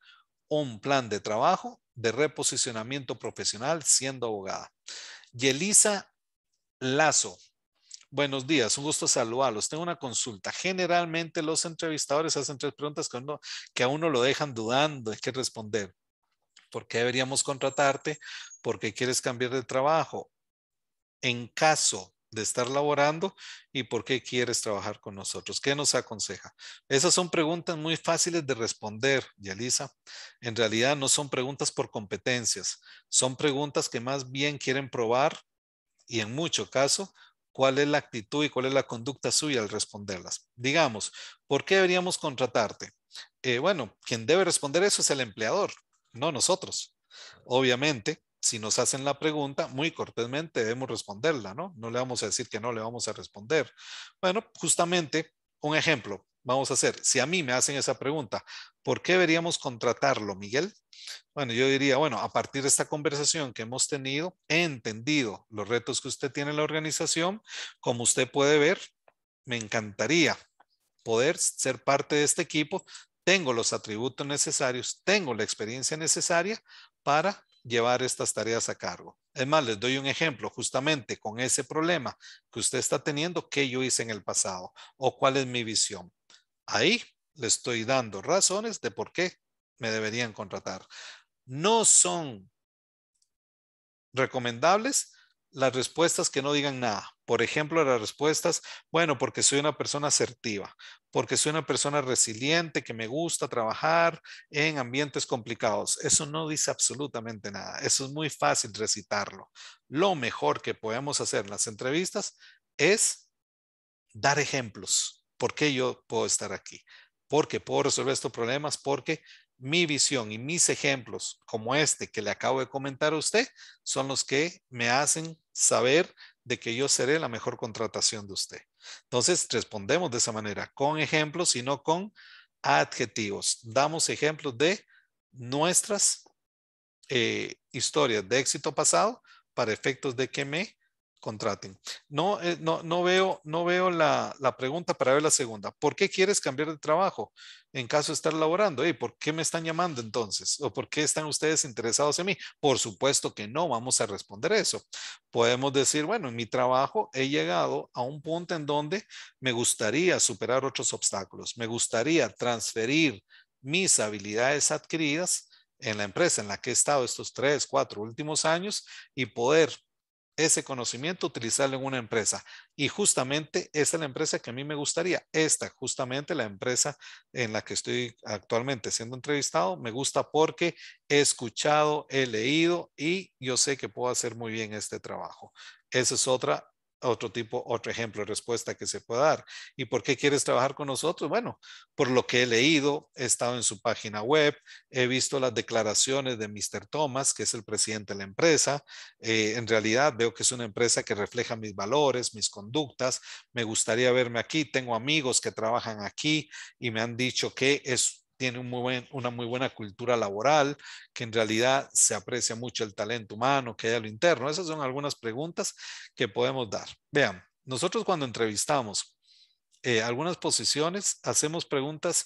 un plan de trabajo de reposicionamiento profesional siendo abogada. Yelisa Lazo. Buenos días, un gusto saludarlos. Tengo una consulta. Generalmente los entrevistadores hacen tres preguntas que, uno, que a uno lo dejan dudando, de qué responder. ¿Por qué deberíamos contratarte? ¿Por qué quieres cambiar de trabajo? en caso de estar laborando y por qué quieres trabajar con nosotros. ¿Qué nos aconseja? Esas son preguntas muy fáciles de responder, Yalisa. En realidad no son preguntas por competencias, son preguntas que más bien quieren probar y en mucho caso cuál es la actitud y cuál es la conducta suya al responderlas. Digamos, ¿por qué deberíamos contratarte? Eh, bueno, quien debe responder eso es el empleador, no nosotros. Obviamente, si nos hacen la pregunta, muy cortésmente debemos responderla, ¿no? No le vamos a decir que no le vamos a responder. Bueno, justamente un ejemplo vamos a hacer. Si a mí me hacen esa pregunta, ¿por qué deberíamos contratarlo, Miguel? Bueno, yo diría, bueno, a partir de esta conversación que hemos tenido, he entendido los retos que usted tiene en la organización. Como usted puede ver, me encantaría poder ser parte de este equipo. Tengo los atributos necesarios, tengo la experiencia necesaria para llevar estas tareas a cargo. Es más, les doy un ejemplo justamente con ese problema que usted está teniendo, qué yo hice en el pasado o cuál es mi visión. Ahí le estoy dando razones de por qué me deberían contratar. No son recomendables las respuestas que no digan nada. Por ejemplo, las respuestas, bueno, porque soy una persona asertiva, porque soy una persona resiliente, que me gusta trabajar en ambientes complicados. Eso no dice absolutamente nada. Eso es muy fácil recitarlo. Lo mejor que podemos hacer en las entrevistas es dar ejemplos. ¿Por qué yo puedo estar aquí? ¿Por qué puedo resolver estos problemas, porque mi visión y mis ejemplos como este que le acabo de comentar a usted son los que me hacen saber de que yo seré la mejor contratación de usted. Entonces, respondemos de esa manera, con ejemplos y no con adjetivos. Damos ejemplos de nuestras eh, historias de éxito pasado para efectos de que me contraten. No, eh, no, no veo, no veo la, pregunta para ver la segunda. ¿Por qué quieres cambiar de trabajo en caso de estar laborando? ¿Y ¿Por qué me están llamando entonces? ¿O por qué están ustedes interesados en mí? Por supuesto que no vamos a responder eso. Podemos decir, bueno, en mi trabajo he llegado a un punto en donde me gustaría superar otros obstáculos. Me gustaría transferir mis habilidades adquiridas en la empresa en la que he estado estos tres, cuatro últimos años y poder ese conocimiento, utilizarlo en una empresa. Y justamente esa es la empresa que a mí me gustaría. Esta, justamente la empresa en la que estoy actualmente siendo entrevistado, me gusta porque he escuchado, he leído y yo sé que puedo hacer muy bien este trabajo. Esa es otra otro tipo, otro ejemplo de respuesta que se puede dar. ¿Y por qué quieres trabajar con nosotros? Bueno, por lo que he leído, he estado en su página web, he visto las declaraciones de Mr. Thomas, que es el presidente de la empresa. Eh, en realidad veo que es una empresa que refleja mis valores, mis conductas. Me gustaría verme aquí. Tengo amigos que trabajan aquí y me han dicho que es tiene una muy buena cultura laboral, que en realidad se aprecia mucho el talento humano, que hay a lo interno. Esas son algunas preguntas que podemos dar. Vean, nosotros cuando entrevistamos eh, algunas posiciones, hacemos preguntas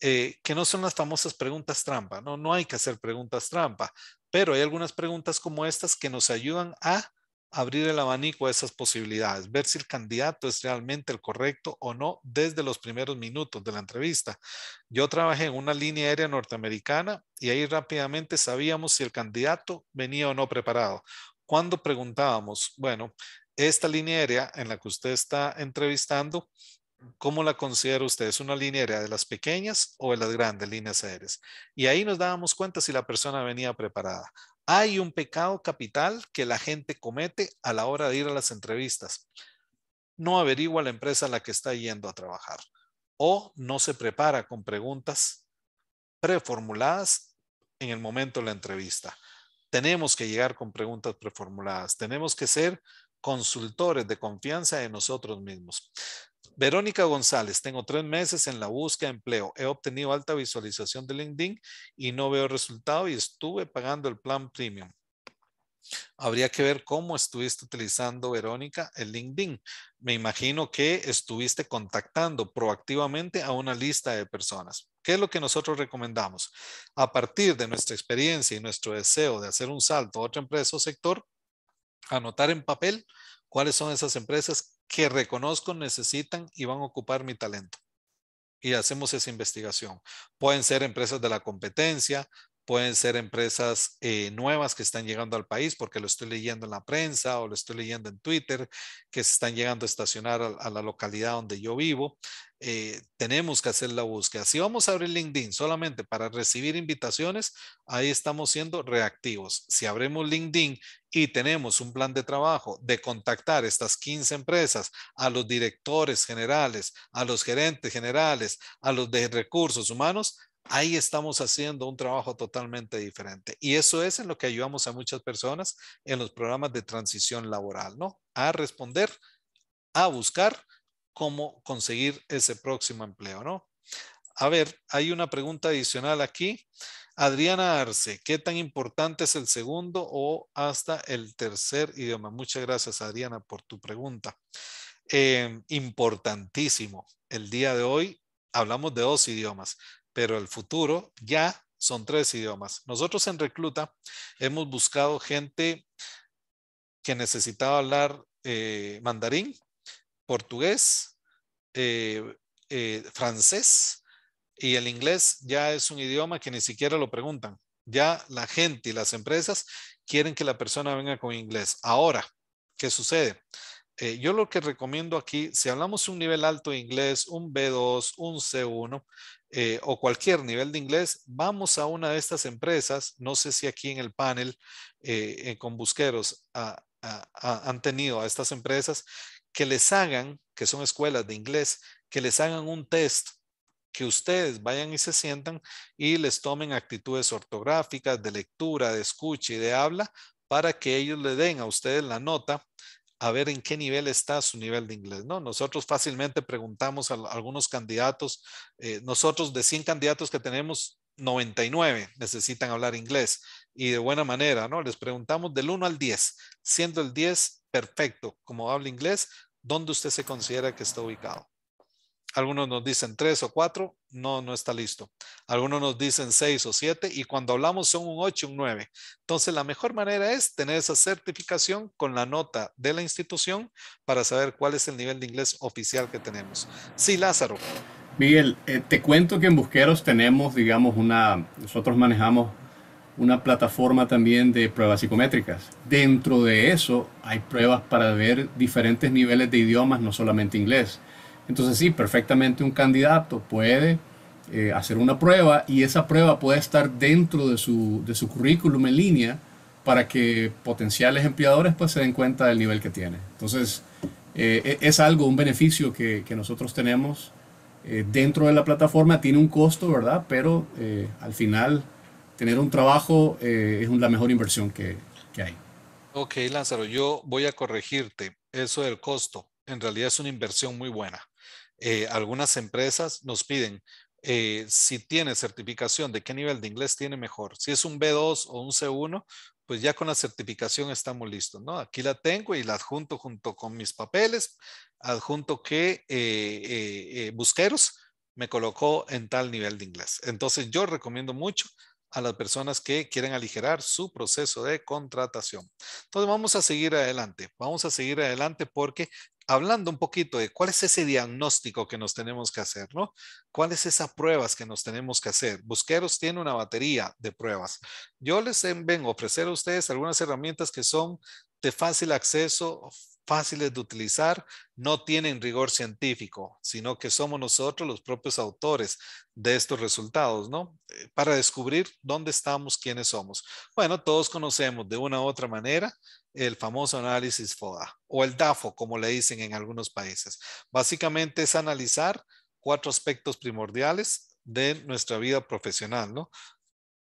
eh, que no son las famosas preguntas trampa, ¿no? No hay que hacer preguntas trampa, pero hay algunas preguntas como estas que nos ayudan a abrir el abanico de esas posibilidades, ver si el candidato es realmente el correcto o no desde los primeros minutos de la entrevista. Yo trabajé en una línea aérea norteamericana y ahí rápidamente sabíamos si el candidato venía o no preparado. Cuando preguntábamos, bueno, esta línea aérea en la que usted está entrevistando, ¿cómo la considera usted? ¿Es una línea aérea de las pequeñas o de las grandes líneas aéreas? Y ahí nos dábamos cuenta si la persona venía preparada. Hay un pecado capital que la gente comete a la hora de ir a las entrevistas. No averigua la empresa a la que está yendo a trabajar o no se prepara con preguntas preformuladas en el momento de la entrevista. Tenemos que llegar con preguntas preformuladas. Tenemos que ser consultores de confianza de nosotros mismos. Verónica González, tengo tres meses en la búsqueda de empleo. He obtenido alta visualización de LinkedIn y no veo resultado y estuve pagando el plan premium. Habría que ver cómo estuviste utilizando, Verónica, el LinkedIn. Me imagino que estuviste contactando proactivamente a una lista de personas. ¿Qué es lo que nosotros recomendamos? A partir de nuestra experiencia y nuestro deseo de hacer un salto a otra empresa o sector, anotar en papel cuáles son esas empresas que reconozco necesitan y van a ocupar mi talento. Y hacemos esa investigación. Pueden ser empresas de la competencia, pueden ser empresas eh, nuevas que están llegando al país porque lo estoy leyendo en la prensa o lo estoy leyendo en Twitter, que se están llegando a estacionar a, la localidad donde yo vivo. Eh, tenemos que hacer la búsqueda. Si vamos a abrir LinkedIn solamente para recibir invitaciones, ahí estamos siendo reactivos. Si abrimos LinkedIn y tenemos un plan de trabajo de contactar estas 15 empresas, a los directores generales, a los gerentes generales, a los de recursos humanos, ahí estamos haciendo un trabajo totalmente diferente. Y eso es en lo que ayudamos a muchas personas en los programas de transición laboral, ¿no? A responder, a buscar cómo conseguir ese próximo empleo, ¿no? A ver, hay una pregunta adicional aquí. Adriana Arce, ¿qué tan importante es el segundo o hasta el tercer idioma? Muchas gracias, Adriana, por tu pregunta. Em, importantísimo. El día de hoy hablamos de dos idiomas pero el futuro ya son tres idiomas. Nosotros en Recluta hemos buscado gente que necesitaba hablar eh, mandarín, portugués, eh, eh, francés y el inglés ya es un idioma que ni siquiera lo preguntan. Ya la gente y las empresas quieren que la persona venga con inglés. Ahora, ¿qué sucede? yo lo que recomiendo aquí, si hablamos un nivel alto de inglés, un B2, un C1, eh, o cualquier nivel de inglés, vamos a una de estas empresas, no sé si aquí en el panel eh, eh, con Busqueros han tenido a estas empresas, que les hagan, que son escuelas de inglés, que les hagan un test que ustedes vayan y se sientan y les tomen actitudes ortográficas, de lectura, de escucha y de habla para que ellos le den a ustedes la nota a ver en qué nivel está su nivel de inglés. No, nosotros fácilmente preguntamos a algunos candidatos, eh, nosotros de 100 candidatos que tenemos, 99 necesitan hablar inglés y de buena manera, ¿no? Les preguntamos del 1 al 10, siendo el 10 perfecto, como habla inglés, ¿dónde usted se considera que está ubicado? Algunos nos dicen tres o cuatro, no, no está listo. Algunos nos dicen seis o siete y cuando hablamos son un ocho, un nueve. Entonces la mejor manera es tener esa certificación con la nota de la institución para saber cuál es el nivel de inglés oficial que tenemos. Sí, Lázaro. Miguel, eh, te cuento que en Busqueros tenemos, digamos, una, nosotros manejamos una plataforma también de pruebas psicométricas. Dentro de eso hay pruebas para ver diferentes niveles de idiomas, no solamente inglés. Entonces sí, perfectamente un candidato puede eh, hacer una prueba y esa prueba puede estar dentro de su, currículum en línea para que potenciales empleadores pues se den cuenta del nivel que tiene. Entonces eh, e, es algo, un beneficio que, nosotros tenemos eh, dentro de la plataforma, tiene un costo, ¿verdad? Pero al final tener un trabajo es la mejor inversión que, que hay. Ok, Lázaro, yo voy a corregirte eso del costo. En realidad es una inversión muy buena. Eh, algunas empresas nos piden eh, si tiene certificación, de qué nivel de inglés tiene mejor. Si es un B2 o un C1, pues ya con la certificación estamos listos, ¿no? Aquí la tengo y la adjunto junto con mis papeles, adjunto que eh, Busqueros me colocó en tal nivel de inglés. Entonces yo recomiendo mucho a las personas que quieren aligerar su proceso de contratación. Entonces vamos a seguir adelante, vamos a seguir adelante porque hablando un poquito de cuál es ese diagnóstico que nos tenemos que hacer, ¿no? ¿Cuáles esas pruebas que nos tenemos que hacer? Busqueros tiene una batería de pruebas. Yo les vengo a ofrecer a ustedes algunas herramientas que son de fácil acceso, fáciles de utilizar, no tienen rigor científico, sino que somos nosotros los propios autores de estos resultados, ¿no? Eh, para descubrir dónde estamos, quiénes somos. Bueno, todos conocemos de una u otra manera el famoso análisis FODA o el DAFO, como le dicen en algunos países. Básicamente es analizar cuatro aspectos primordiales de nuestra vida profesional, ¿no?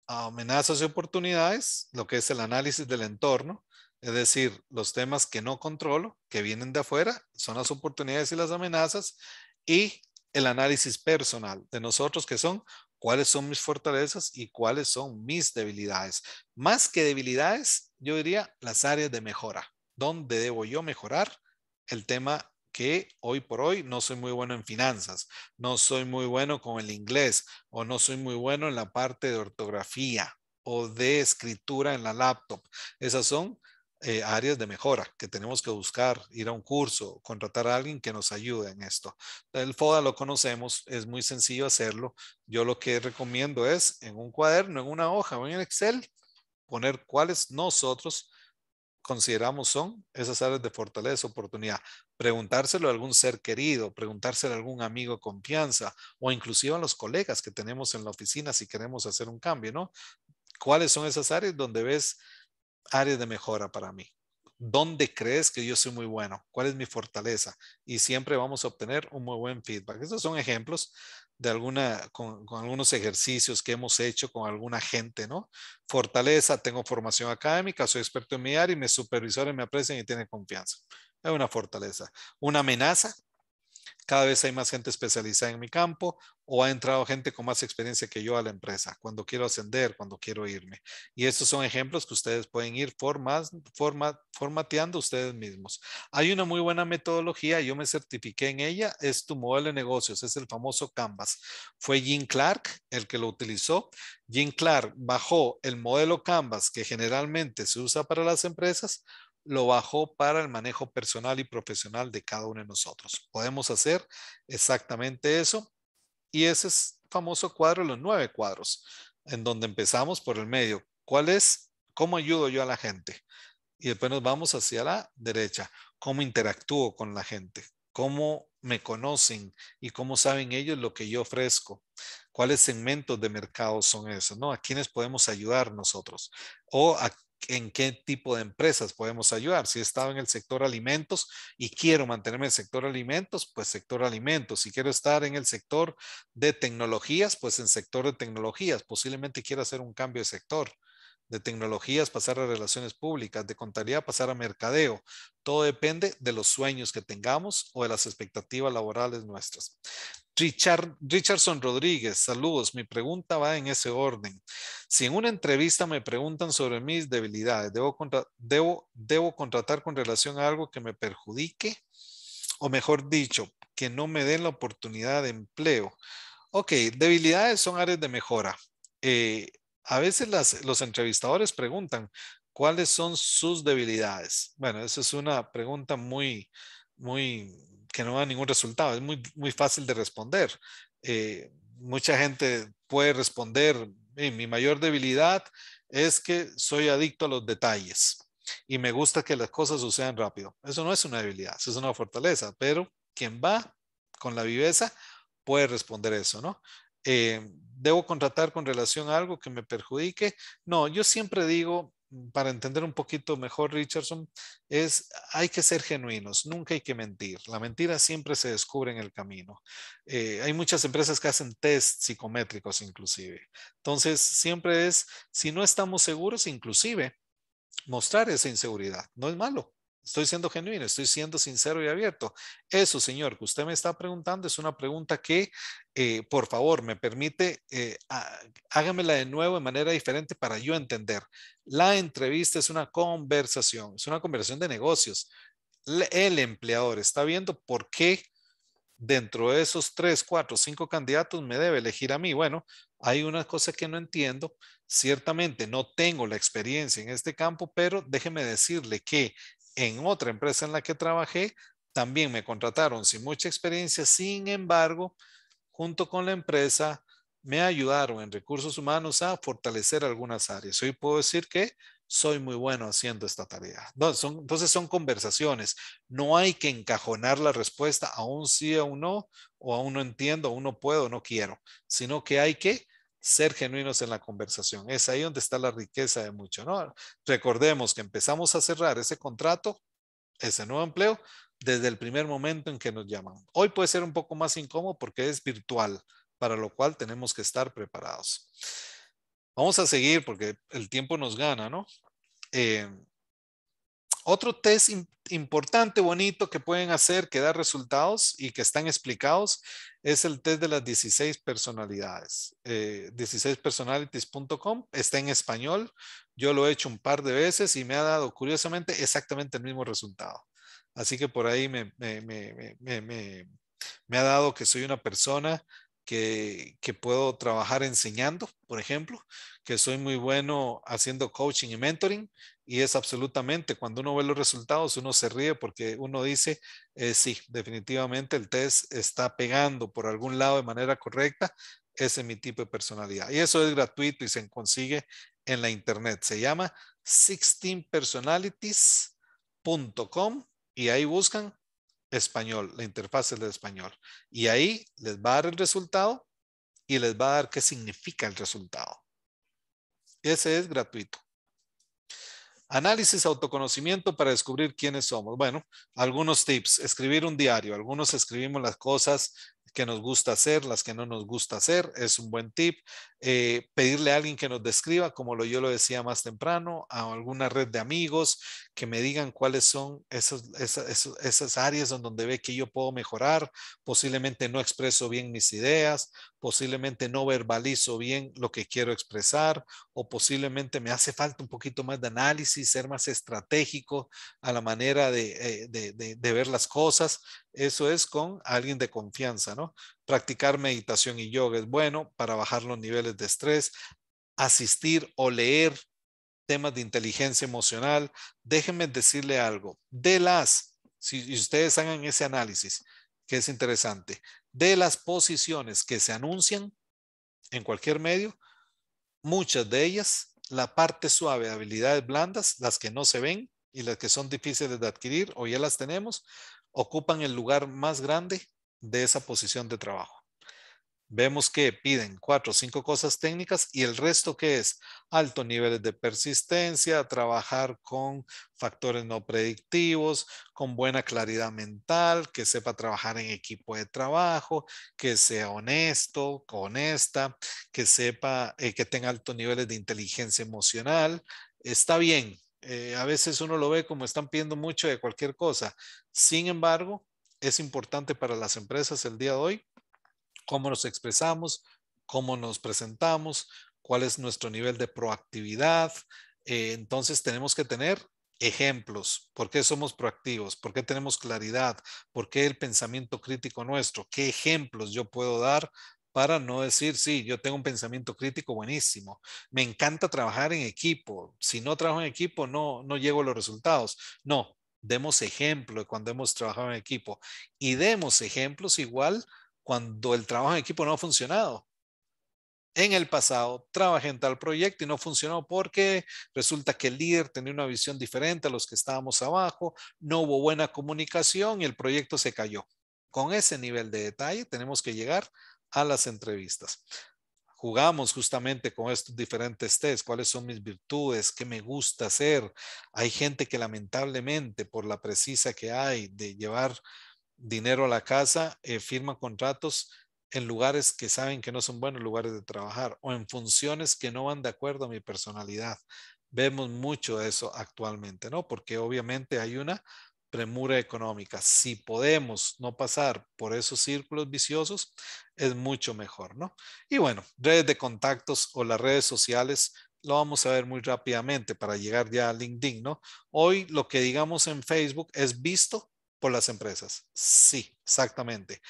Amenazas y oportunidades, lo que es el análisis del entorno, es decir, los temas que no controlo, que vienen de afuera, son las oportunidades y las amenazas, y el análisis personal de nosotros, que son cuáles son mis fortalezas y cuáles son mis debilidades. Más que debilidades, yo diría las áreas de mejora. ¿Dónde debo yo mejorar? El tema que hoy por hoy no soy muy bueno en finanzas, no soy muy bueno con el inglés o no soy muy bueno en la parte de ortografía o de escritura en la laptop. Esas son eh, áreas de mejora que tenemos que buscar, ir a un curso, contratar a alguien que nos ayude en esto. El FODA lo conocemos, es muy sencillo hacerlo. Yo lo que recomiendo es en un cuaderno, en una hoja o en Excel, poner cuáles nosotros consideramos son esas áreas de fortaleza, oportunidad. Preguntárselo a algún ser querido, preguntárselo a algún amigo de confianza o inclusive a los colegas que tenemos en la oficina si queremos hacer un cambio, ¿no? ¿Cuáles son esas áreas donde ves áreas de mejora para mí. ¿Dónde crees que yo soy muy bueno? ¿Cuál es mi fortaleza? Y siempre vamos a obtener un muy buen feedback. Estos son ejemplos de alguna, con, algunos ejercicios que hemos hecho con alguna gente, ¿no? Fortaleza, tengo formación académica, soy experto en mi área y mis supervisores me aprecian y tienen confianza. Es una fortaleza. Una amenaza, cada vez hay más gente especializada en mi campo o ha entrado gente con más experiencia que yo a la empresa, cuando quiero ascender, cuando quiero irme. Y estos son ejemplos que ustedes pueden ir formas, formateando ustedes mismos. Hay una muy buena metodología, yo me certifiqué en ella, es tu modelo de negocios, es el famoso Canvas. Fue Jim Clark el que lo utilizó. Jim Clark bajó el modelo Canvas que generalmente se usa para las empresas, lo bajó para el manejo personal y profesional de cada uno de nosotros. Podemos hacer exactamente eso. Y ese es famoso cuadro, los nueve cuadros, en donde empezamos por el medio. ¿Cuál es? ¿Cómo ayudo yo a la gente? Y después nos vamos hacia la derecha. ¿Cómo interactúo con la gente? ¿Cómo me conocen y cómo saben ellos lo que yo ofrezco? ¿Cuáles segmentos de mercado son esos? ¿No? ¿A quiénes podemos ayudar nosotros? ¿O a en qué tipo de empresas podemos ayudar. Si he estado en el sector alimentos y quiero mantenerme en el sector alimentos, pues sector alimentos. Si quiero estar en el sector de tecnologías, pues en sector de tecnologías. Posiblemente quiera hacer un cambio de sector. De tecnologías pasar a relaciones públicas, de contabilidad pasar a mercadeo. Todo depende de los sueños que tengamos o de las expectativas laborales nuestras. Richard, Richardson Rodríguez, saludos. Mi pregunta va en ese orden. Si en una entrevista me preguntan sobre mis debilidades, ¿debo, debo, debo contratar con relación a algo que me perjudique? O mejor dicho, que no me den la oportunidad de empleo. Ok, debilidades son áreas de mejora. Eh, a veces los entrevistadores preguntan, ¿cuáles son sus debilidades? Bueno, esa es una pregunta muy, muy que no da ningún resultado. Es muy, muy fácil de responder. Eh, mucha gente puede responder, mi mayor debilidad es que soy adicto a los detalles y me gusta que las cosas sucedan rápido. Eso no es una debilidad, eso es una fortaleza, pero quien va con la viveza puede responder eso, ¿no? Eh, ¿Debo contratar con relación a algo que me perjudique? No, yo siempre digo, Mm, para entender un poquito mejor Richardson, es hay que ser genuinos, nunca hay que mentir. La mentira siempre se descubre en el camino. Eh, hay muchas empresas que hacen test psicométricos inclusive. Entonces, siempre es, si no estamos seguros, inclusive mostrar esa inseguridad, no es malo. Estoy siendo genuino, estoy siendo sincero y abierto. Eso, señor, que usted me está preguntando es una pregunta que, eh, por favor, me permite, eh, hágamela de nuevo de manera diferente para yo entender. La entrevista es una conversación, es una conversación de negocios. el empleador está viendo por qué dentro de esos tres, cuatro, cinco candidatos me debe elegir a mí. Bueno, hay una cosa que no entiendo. Ciertamente no tengo la experiencia en este campo, pero déjeme decirle que en otra empresa en la que trabajé, también me contrataron sin mucha experiencia, sin embargo, junto con la empresa, me ayudaron en recursos humanos a fortalecer algunas áreas. Hoy puedo decir que soy muy bueno haciendo esta tarea. entonces son conversaciones. No hay que encajonar la respuesta a un sí, o un no, o a un no entiendo, a no puedo, no quiero, sino que hay que ser genuinos en la conversación. Es ahí donde está la riqueza de mucho, ¿no? Recordemos que empezamos a cerrar ese contrato, ese nuevo empleo, desde el primer momento en que nos llaman. Hoy puede ser un poco más incómodo porque es virtual, para lo cual tenemos que estar preparados. Vamos a seguir porque el tiempo nos gana, ¿no? Eh, otro test importante, bonito, que pueden hacer, que da resultados y que están explicados, es el test de las 16 personalidades. Eh, 16personalities.com está en español. Yo lo he hecho un par de veces y me ha dado curiosamente exactamente el mismo resultado. Así que por ahí me, me ha dado que soy una persona que, puedo trabajar enseñando, por ejemplo, que soy muy bueno haciendo coaching y mentoring, y es absolutamente, cuando uno ve los resultados, uno se ríe porque uno dice, eh, sí, definitivamente el test está pegando por algún lado de manera correcta, ese es mi tipo de personalidad. Y eso es gratuito y se consigue en la internet. Se llama 16personalities.com y ahí buscan español, la interfaz es de español. Y ahí les va a dar el resultado y les va a dar qué significa el resultado. Ese es gratuito. Análisis, autoconocimiento para descubrir quiénes somos. Bueno, algunos tips. Escribir un diario. Algunos escribimos las cosas que nos gusta hacer, las que no nos gusta hacer, es un buen tip. Eh, pedirle a alguien que nos describa, como lo, yo lo decía más temprano, a alguna red de amigos que me digan cuáles son esas, esas áreas en donde ve que yo puedo mejorar, posiblemente no expreso bien mis ideas, posiblemente no verbalizo bien lo que quiero expresar o posiblemente me hace falta un poquito más de análisis, ser más estratégico a la manera de eh, ver las cosas. Eso es con alguien de confianza, ¿no? Practicar meditación y yoga es bueno para bajar los niveles de estrés. Asistir o leer temas de inteligencia emocional. Déjenme decirle algo. De las, si ustedes hagan ese análisis, que es interesante, de las posiciones que se anuncian en cualquier medio, muchas de ellas, la parte suave, habilidades blandas, las que no se ven y las que son difíciles de adquirir o ya las tenemos, ocupan el lugar más grande de esa posición de trabajo. Vemos que piden cuatro o cinco cosas técnicas y el resto que es altos niveles de persistencia, trabajar con factores no predictivos, con buena claridad mental, que sepa trabajar en equipo de trabajo, que sea honesto, honesta, que sepa, eh, que tenga altos niveles de inteligencia emocional. Está bien, eh, a veces uno lo ve como están pidiendo mucho de cualquier cosa. Sin embargo, es importante para las empresas el día de hoy, cómo nos expresamos, cómo nos presentamos, cuál es nuestro nivel de proactividad. Eh, entonces tenemos que tener ejemplos, por qué somos proactivos, por qué tenemos claridad, por qué el pensamiento crítico nuestro, qué ejemplos yo puedo dar para no decir, sí, yo tengo un pensamiento crítico buenísimo, me encanta trabajar en equipo, si no trabajo en equipo no, no llego a los resultados. No, demos ejemplo cuando hemos trabajado en equipo y demos ejemplos igual cuando el trabajo en equipo no ha funcionado. En el pasado trabajé en tal proyecto y no funcionó porque resulta que el líder tenía una visión diferente a los que estábamos abajo, no hubo buena comunicación y el proyecto se cayó. Con ese nivel de detalle tenemos que llegar a las entrevistas jugamos justamente con estos diferentes test, cuáles son mis virtudes, qué me gusta hacer. Hay gente que lamentablemente por la precisa que hay de llevar dinero a la casa, eh, firma contratos en lugares que saben que no son buenos lugares de trabajar o en funciones que no van de acuerdo a mi personalidad. Vemos mucho eso actualmente, ¿no? Porque obviamente hay una premura económica. Si podemos no pasar por esos círculos viciosos, es mucho mejor, ¿no? Y bueno, redes de contactos o las redes sociales lo vamos a ver muy rápidamente para llegar ya a LinkedIn, ¿no? Hoy lo que digamos en Facebook es visto por las empresas. Sí, exactamente.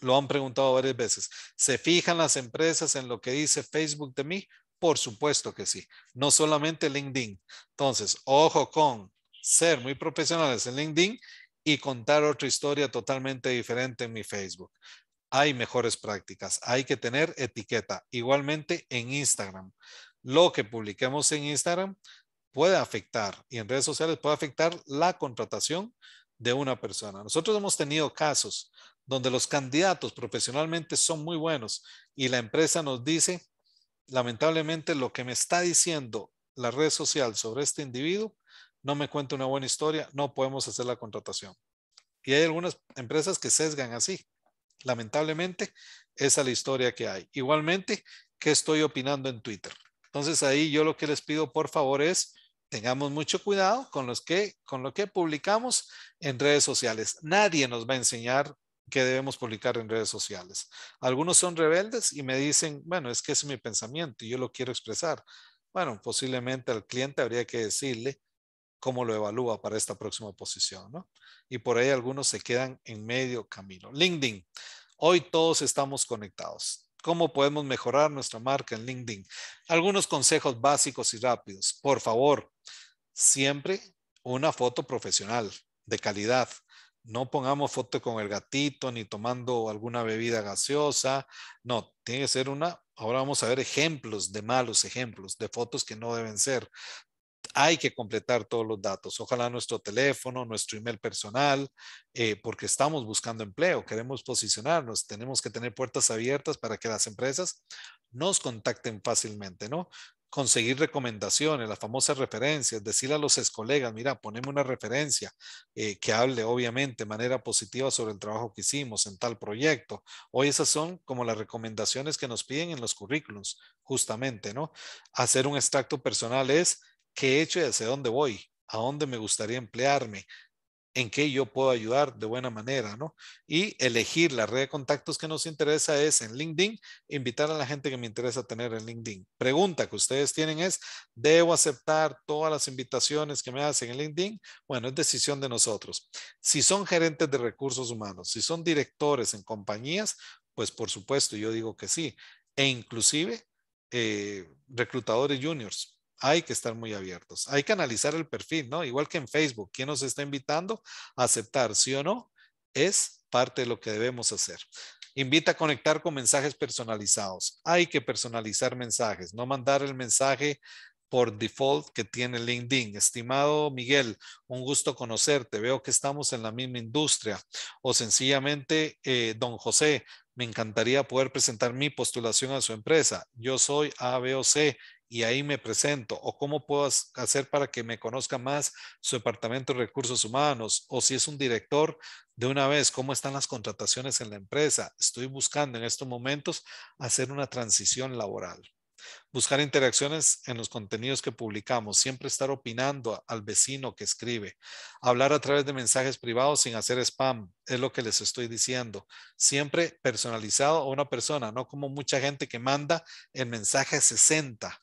Lo han preguntado varias veces. ¿Se fijan las empresas en lo que dice Facebook de mí? Por supuesto que sí. No solamente LinkedIn. Entonces, ojo con ser muy profesionales en LinkedIn y contar otra historia totalmente diferente en mi Facebook hay mejores prácticas. Hay que tener etiqueta. Igualmente en Instagram. Lo que publiquemos en Instagram puede afectar y en redes sociales puede afectar la contratación de una persona. Nosotros hemos tenido casos donde los candidatos profesionalmente son muy buenos y la empresa nos dice, lamentablemente lo que me está diciendo la red social sobre este individuo no me cuenta una buena historia, no podemos hacer la contratación. Y hay algunas empresas que sesgan así. Lamentablemente, esa es la historia que hay. Igualmente, que estoy opinando en Twitter? Entonces ahí yo lo que les pido por favor es tengamos mucho cuidado con los que con lo que publicamos en redes sociales. Nadie nos va a enseñar qué debemos publicar en redes sociales. Algunos son rebeldes y me dicen, bueno, es que es mi pensamiento y yo lo quiero expresar. Bueno, posiblemente al cliente habría que decirle, cómo lo evalúa para esta próxima posición, ¿no? Y por ahí algunos se quedan en medio camino. LinkedIn. Hoy todos estamos conectados. ¿Cómo podemos mejorar nuestra marca en LinkedIn? Algunos consejos básicos y rápidos. Por favor, siempre una foto profesional de calidad. No pongamos foto con el gatito ni tomando alguna bebida gaseosa. No, tiene que ser una. Ahora vamos a ver ejemplos de malos ejemplos, de fotos que no deben ser hay que completar todos los datos. Ojalá nuestro teléfono, nuestro email personal, eh, porque estamos buscando empleo, queremos posicionarnos, tenemos que tener puertas abiertas para que las empresas nos contacten fácilmente, ¿no? conseguir recomendaciones, las famosas referencias, decirle a los ex colegas, mira, poneme una referencia eh, que hable obviamente de manera positiva sobre el trabajo que hicimos en tal proyecto. Hoy esas son como las recomendaciones que nos piden en los currículums, justamente, ¿no? Hacer un extracto personal es qué he hecho y hacia dónde voy, a dónde me gustaría emplearme, en qué yo puedo ayudar de buena manera, ¿no? Y elegir la red de contactos que nos interesa es en LinkedIn, invitar a la gente que me interesa tener en LinkedIn. Pregunta que ustedes tienen es, ¿debo aceptar todas las invitaciones que me hacen en LinkedIn? Bueno, es decisión de nosotros. Si son gerentes de recursos humanos, si son directores en compañías, pues por supuesto, yo digo que sí. E inclusive eh, reclutadores juniors, hay que estar muy abiertos. Hay que analizar el perfil, ¿no? Igual que en Facebook, ¿quién nos está invitando? A aceptar, sí o no, es parte de lo que debemos hacer. Invita a conectar con mensajes personalizados. Hay que personalizar mensajes, no mandar el mensaje por default que tiene LinkedIn. Estimado Miguel, un gusto conocerte. Veo que estamos en la misma industria. O sencillamente, eh, don José, me encantaría poder presentar mi postulación a su empresa. Yo soy ABOC y ahí me presento, o cómo puedo hacer para que me conozca más su departamento de recursos humanos, o si es un director, de una vez, cómo están las contrataciones en la empresa. Estoy buscando en estos momentos hacer una transición laboral. Buscar interacciones en los contenidos que publicamos, siempre estar opinando al vecino que escribe, hablar a través de mensajes privados sin hacer spam, es lo que les estoy diciendo. Siempre personalizado a una persona, no como mucha gente que manda el mensaje 60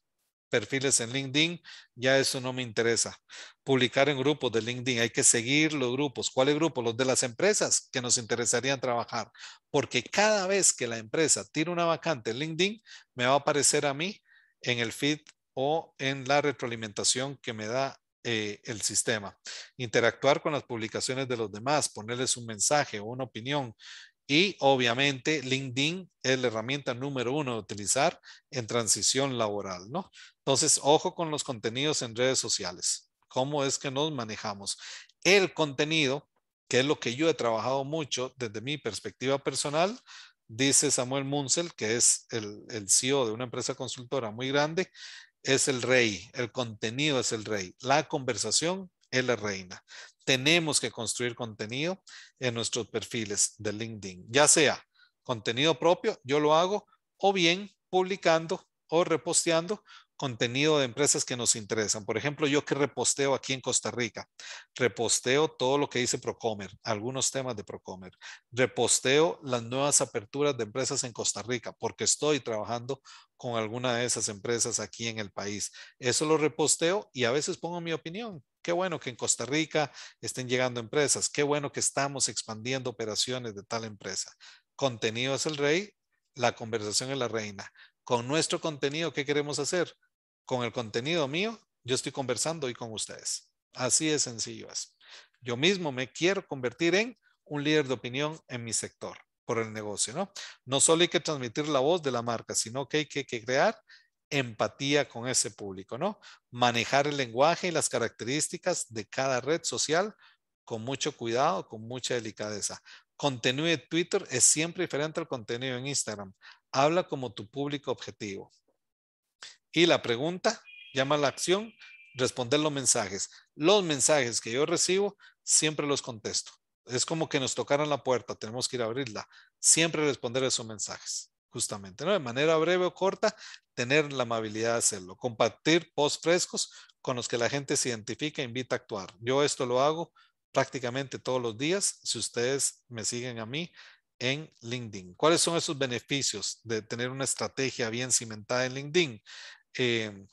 perfiles en LinkedIn, ya eso no me interesa. Publicar en grupos de LinkedIn, hay que seguir los grupos. ¿Cuáles grupos? Los de las empresas que nos interesarían trabajar, porque cada vez que la empresa tira una vacante en LinkedIn, me va a aparecer a mí en el feed o en la retroalimentación que me da eh, el sistema. Interactuar con las publicaciones de los demás, ponerles un mensaje o una opinión. Y obviamente LinkedIn es la herramienta número uno de utilizar en transición laboral, ¿no? Entonces, ojo con los contenidos en redes sociales. ¿Cómo es que nos manejamos? El contenido, que es lo que yo he trabajado mucho desde mi perspectiva personal, dice Samuel Munzel, que es el, el CEO de una empresa consultora muy grande, es el rey, el contenido es el rey, la conversación es la reina. Tenemos que construir contenido en nuestros perfiles de LinkedIn, ya sea contenido propio, yo lo hago, o bien publicando o reposteando contenido de empresas que nos interesan. Por ejemplo, yo que reposteo aquí en Costa Rica, reposteo todo lo que dice Procomer, algunos temas de Procomer, reposteo las nuevas aperturas de empresas en Costa Rica, porque estoy trabajando con alguna de esas empresas aquí en el país. Eso lo reposteo y a veces pongo mi opinión. Qué bueno que en Costa Rica estén llegando empresas, qué bueno que estamos expandiendo operaciones de tal empresa. Contenido es el rey, la conversación es la reina. Con nuestro contenido, ¿qué queremos hacer? con el contenido mío, yo estoy conversando hoy con ustedes. Así de sencillo es. Yo mismo me quiero convertir en un líder de opinión en mi sector por el negocio, ¿no? No solo hay que transmitir la voz de la marca, sino que hay que, que crear empatía con ese público, ¿no? Manejar el lenguaje y las características de cada red social con mucho cuidado, con mucha delicadeza. Contenido de Twitter es siempre diferente al contenido en Instagram. Habla como tu público objetivo. Y la pregunta llama a la acción, responder los mensajes. Los mensajes que yo recibo, siempre los contesto. Es como que nos tocaran la puerta, tenemos que ir a abrirla. Siempre responder esos mensajes, justamente, ¿no? De manera breve o corta, tener la amabilidad de hacerlo. Compartir post frescos con los que la gente se identifica e invita a actuar. Yo esto lo hago prácticamente todos los días, si ustedes me siguen a mí en LinkedIn. ¿Cuáles son esos beneficios de tener una estrategia bien cimentada en LinkedIn? Eh,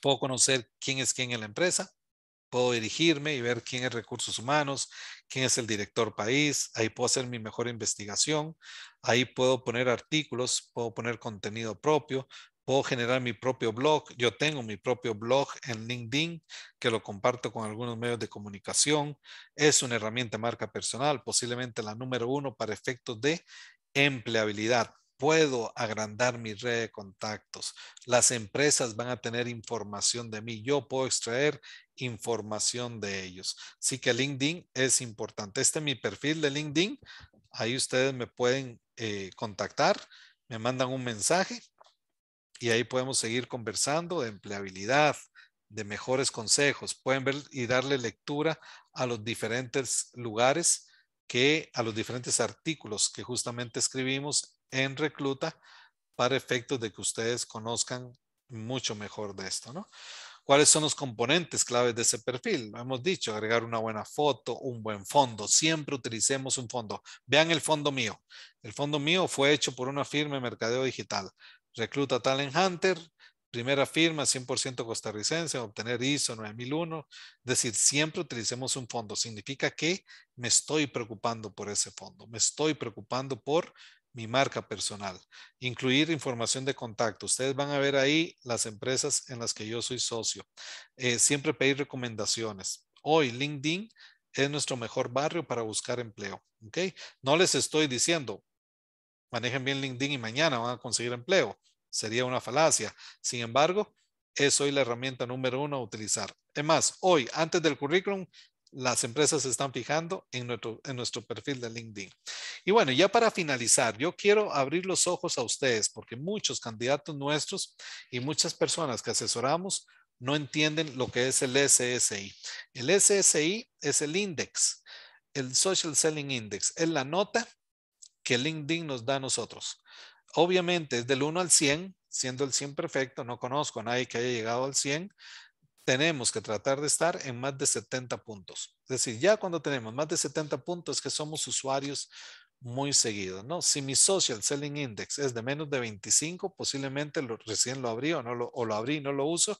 puedo conocer quién es quién en la empresa, puedo dirigirme y ver quién es recursos humanos, quién es el director país, ahí puedo hacer mi mejor investigación, ahí puedo poner artículos, puedo poner contenido propio, puedo generar mi propio blog. Yo tengo mi propio blog en LinkedIn que lo comparto con algunos medios de comunicación. Es una herramienta marca personal, posiblemente la número uno para efectos de empleabilidad puedo agrandar mi red de contactos. Las empresas van a tener información de mí. Yo puedo extraer información de ellos. Así que LinkedIn es importante. Este es mi perfil de LinkedIn. Ahí ustedes me pueden eh, contactar, me mandan un mensaje y ahí podemos seguir conversando de empleabilidad, de mejores consejos. Pueden ver y darle lectura a los diferentes lugares que a los diferentes artículos que justamente escribimos en Recluta para efectos de que ustedes conozcan mucho mejor de esto, ¿no? ¿Cuáles son los componentes claves de ese perfil? Lo hemos dicho, agregar una buena foto, un buen fondo. Siempre utilicemos un fondo. Vean el fondo mío. El fondo mío fue hecho por una firma de mercadeo digital. Recluta Talent Hunter, primera firma 100% costarricense, obtener ISO 9001. Es decir, siempre utilicemos un fondo. Significa que me estoy preocupando por ese fondo. Me estoy preocupando por mi marca personal, incluir información de contacto. Ustedes van a ver ahí las empresas en las que yo soy socio. Eh, siempre pedir recomendaciones. Hoy LinkedIn es nuestro mejor barrio para buscar empleo. Ok, No les estoy diciendo, manejen bien LinkedIn y mañana van a conseguir empleo. Sería una falacia. Sin embargo, es eh, hoy la herramienta número uno a utilizar. Es más, hoy, antes del currículum, las empresas se están fijando en nuestro, en nuestro perfil de LinkedIn. Y bueno, ya para finalizar, yo quiero abrir los ojos a ustedes porque muchos candidatos nuestros y muchas personas que asesoramos no entienden lo que es el SSI. El SSI es el index, el Social Selling Index, es la nota que LinkedIn nos da a nosotros. Obviamente es del 1 al 100, siendo el 100 perfecto, no conozco a nadie que haya llegado al 100, tenemos que tratar de estar en más de 70 puntos. Es decir, ya cuando tenemos más de 70 puntos que somos usuarios muy seguidos, ¿no? Si mi social selling index es de menos de 25, posiblemente recién lo abrí o, no lo, o lo abrí no lo uso.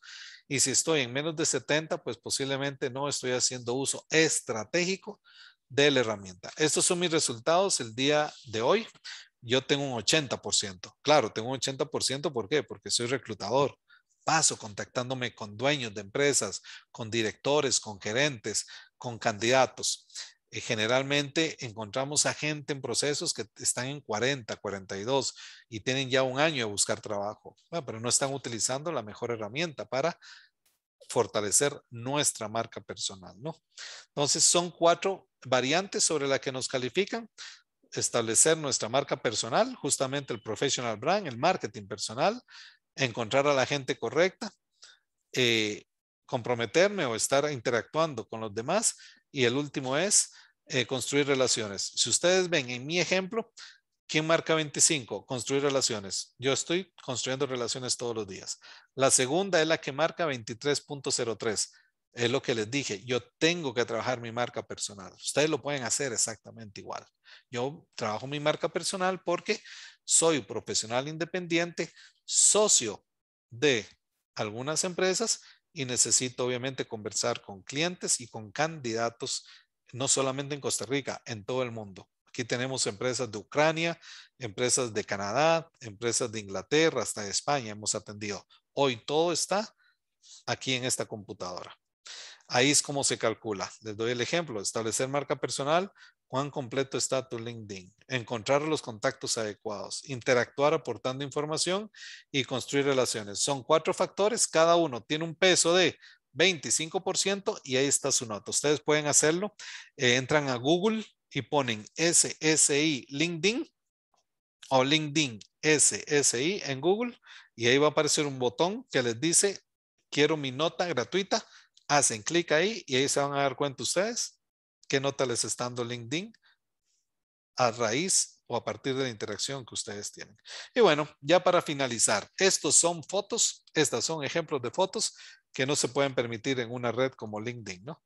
Y si estoy en menos de 70, pues posiblemente no estoy haciendo uso estratégico de la herramienta. Estos son mis resultados el día de hoy. Yo tengo un 80%. Claro, tengo un 80%. ¿Por qué? Porque soy reclutador paso contactándome con dueños de empresas, con directores, con gerentes, con candidatos. Eh, generalmente encontramos a gente en procesos que están en 40, 42 y tienen ya un año de buscar trabajo, pero no están utilizando la mejor herramienta para fortalecer nuestra marca personal, ¿no? Entonces son cuatro variantes sobre las que nos califican establecer nuestra marca personal, justamente el professional brand, el marketing personal, encontrar a la gente correcta, eh, comprometerme o estar interactuando con los demás. Y el último es eh, construir relaciones. Si ustedes ven en mi ejemplo, ¿quién marca 25? Construir relaciones. Yo estoy construyendo relaciones todos los días. La segunda es la que marca 23.03. Es lo que les dije, yo tengo que trabajar mi marca personal. Ustedes lo pueden hacer exactamente igual. Yo trabajo mi marca personal porque soy profesional independiente, socio de algunas empresas y necesito obviamente conversar con clientes y con candidatos, no solamente en Costa Rica, en todo el mundo. Aquí tenemos empresas de Ucrania, empresas de Canadá, empresas de Inglaterra, hasta de España hemos atendido. Hoy todo está aquí en esta computadora. Ahí es como se calcula. Les doy el ejemplo, establecer marca personal cuán completo está tu LinkedIn, encontrar los contactos adecuados, interactuar aportando información y construir relaciones. Son cuatro factores, cada uno tiene un peso de 25% y ahí está su nota. Ustedes pueden hacerlo, eh, entran a Google y ponen SSI LinkedIn o LinkedIn SSI en Google y ahí va a aparecer un botón que les dice quiero mi nota gratuita. Hacen clic ahí y ahí se van a dar cuenta ustedes qué nota les está dando LinkedIn a raíz o a partir de la interacción que ustedes tienen. Y bueno, ya para finalizar, estos son fotos, estas son ejemplos de fotos que no se pueden permitir en una red como LinkedIn, ¿no?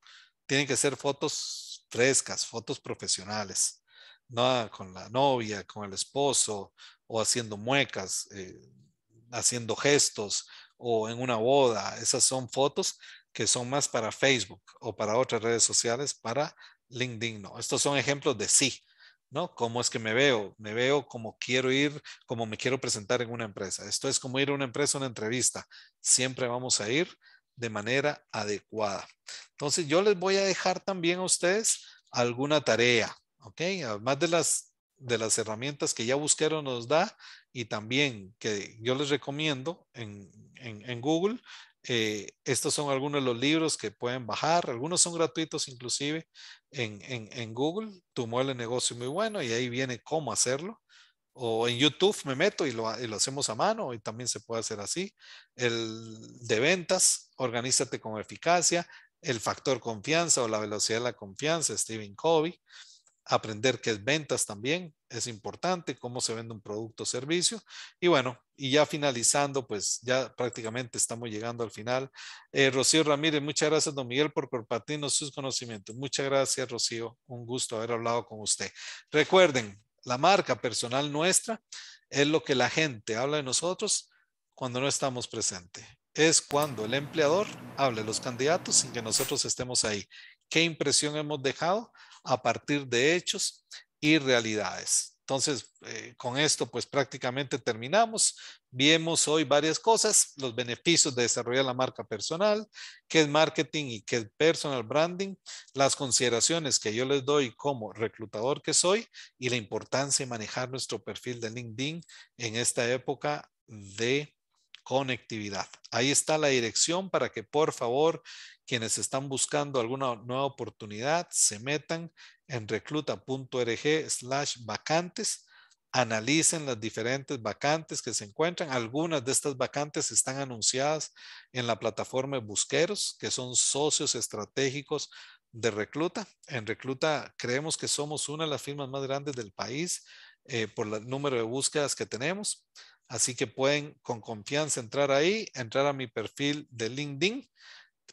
Tienen que ser fotos frescas, fotos profesionales, no con la novia, con el esposo, o haciendo muecas, eh, haciendo gestos, o en una boda. Esas son fotos que son más para Facebook o para otras redes sociales, para LinkedIn no. Estos son ejemplos de sí, ¿no? ¿Cómo es que me veo? Me veo como quiero ir, como me quiero presentar en una empresa. Esto es como ir a una empresa, una entrevista. Siempre vamos a ir de manera adecuada. Entonces, yo les voy a dejar también a ustedes alguna tarea, ¿ok? Además de las, de las herramientas que ya Busquero nos da y también que yo les recomiendo en, en, en Google, eh, estos son algunos de los libros que pueden bajar, algunos son gratuitos inclusive en, Google, tu modelo de negocio es muy bueno y ahí viene cómo hacerlo. O en YouTube me meto y lo, y lo hacemos a mano y también se puede hacer así. El de ventas, organízate con eficacia, el factor confianza o la velocidad de la confianza, Stephen Covey aprender qué es ventas también, es importante, cómo se vende un producto o servicio. Y bueno, y ya finalizando, pues ya prácticamente estamos llegando al final. Eh, Rocío Ramírez, muchas gracias, don Miguel, por compartirnos sus conocimientos. Muchas gracias, Rocío. Un gusto haber hablado con usted. Recuerden, la marca personal nuestra es lo que la gente habla de nosotros cuando no estamos presentes. Es cuando el empleador habla de los candidatos sin que nosotros estemos ahí. ¿Qué impresión hemos dejado? a partir de hechos y realidades. Entonces, eh, con esto pues prácticamente terminamos. Vimos hoy varias cosas, los beneficios de desarrollar la marca personal, qué es marketing y qué es personal branding, las consideraciones que yo les doy como reclutador que soy y la importancia de manejar nuestro perfil de LinkedIn en esta época de conectividad. Ahí está la dirección para que por favor quienes están buscando alguna nueva oportunidad se metan en recluta.org slash vacantes, analicen las diferentes vacantes que se encuentran. Algunas de estas vacantes están anunciadas en la plataforma Busqueros, que son socios estratégicos de Recluta. En Recluta creemos que somos una de las firmas más grandes del país eh, por el número de búsquedas que tenemos. Así que pueden con confianza entrar ahí, entrar a mi perfil de LinkedIn.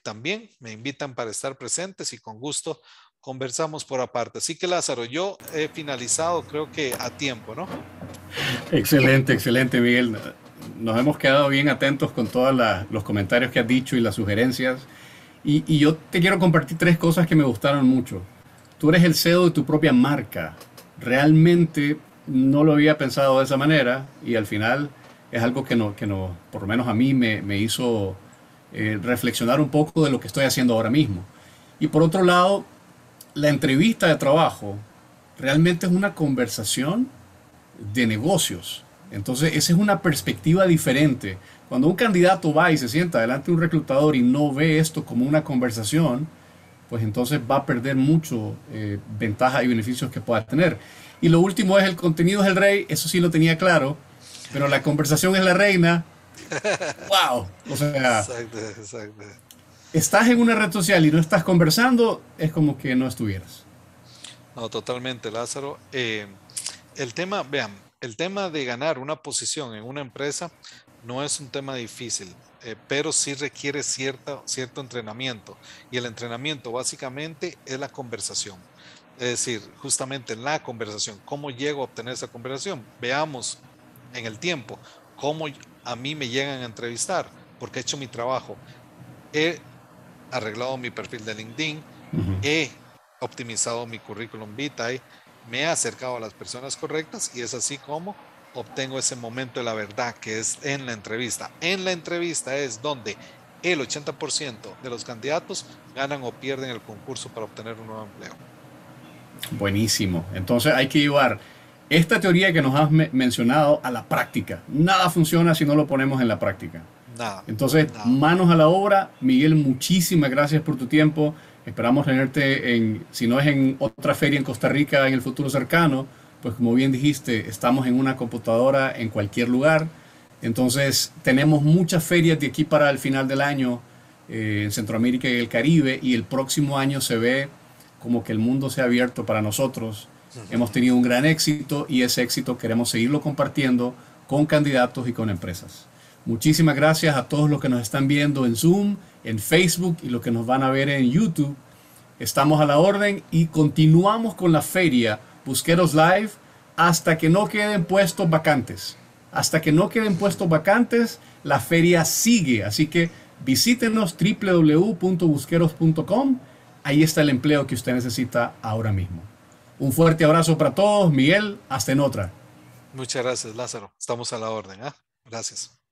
También me invitan para estar presentes y con gusto conversamos por aparte. Así que Lázaro, yo he finalizado creo que a tiempo, ¿no? Excelente, excelente Miguel. Nos hemos quedado bien atentos con todos los comentarios que has dicho y las sugerencias. Y, yo te quiero compartir tres cosas que me gustaron mucho. Tú eres el CEO de tu propia marca. Realmente no lo había pensado de esa manera y al final es algo que, no, que no, por lo menos a mí me, hizo eh, reflexionar un poco de lo que estoy haciendo ahora mismo. Y por otro lado, la entrevista de trabajo realmente es una conversación de negocios. Entonces, esa es una perspectiva diferente. Cuando un candidato va y se sienta delante de un reclutador y no ve esto como una conversación, pues entonces va a perder mucho eh, ventaja y beneficios que pueda tener. Y lo último es el contenido es el rey, eso sí lo tenía claro, pero la conversación es la reina. ¡Wow! O sea, estás en una red social y no estás conversando, es como que no estuvieras. No, totalmente, Lázaro. Eh, el tema, vean, el tema de ganar una posición en una empresa no es un tema difícil, eh, pero sí requiere cierto entrenamiento. Y el entrenamiento básicamente es la conversación es decir, justamente en la conversación, ¿cómo llego a obtener esa conversación? Veamos en el tiempo cómo a mí me llegan a entrevistar, porque he hecho mi trabajo. He arreglado mi perfil de LinkedIn, he optimizado mi currículum vitae, me he acercado a las personas correctas y es así como obtengo ese momento de la verdad que es en la entrevista. En la entrevista es donde el 80% de los candidatos ganan o pierden el concurso para obtener un nuevo empleo. Buenísimo. Entonces hay que llevar esta teoría que nos has mencionado a la práctica. Nada funciona si no lo ponemos en la práctica. Entonces, manos a la obra. Miguel, muchísimas gracias por tu tiempo. Esperamos tenerte en, si no es en otra feria en Costa Rica en el futuro cercano, pues como bien dijiste, estamos en una computadora en cualquier lugar. Entonces, tenemos muchas ferias de aquí para el final del año eh, en Centroamérica y el Caribe y el próximo año se ve como que el mundo se ha abierto para nosotros. Hemos tenido un gran éxito y ese éxito queremos seguirlo compartiendo con candidatos y con empresas. Muchísimas gracias a todos los que nos están viendo en Zoom, en Facebook y los que nos van a ver en YouTube. Estamos a la orden y continuamos con la feria Busqueros Live hasta que no queden puestos vacantes. Hasta que no queden puestos vacantes, la feria sigue. Así que visítenos www.busqueros.com ahí está el empleo que usted necesita ahora mismo. Un fuerte abrazo para todos, Miguel, hasta en otra. Muchas gracias, Lázaro. Estamos a la orden. ¿ah? Gracias.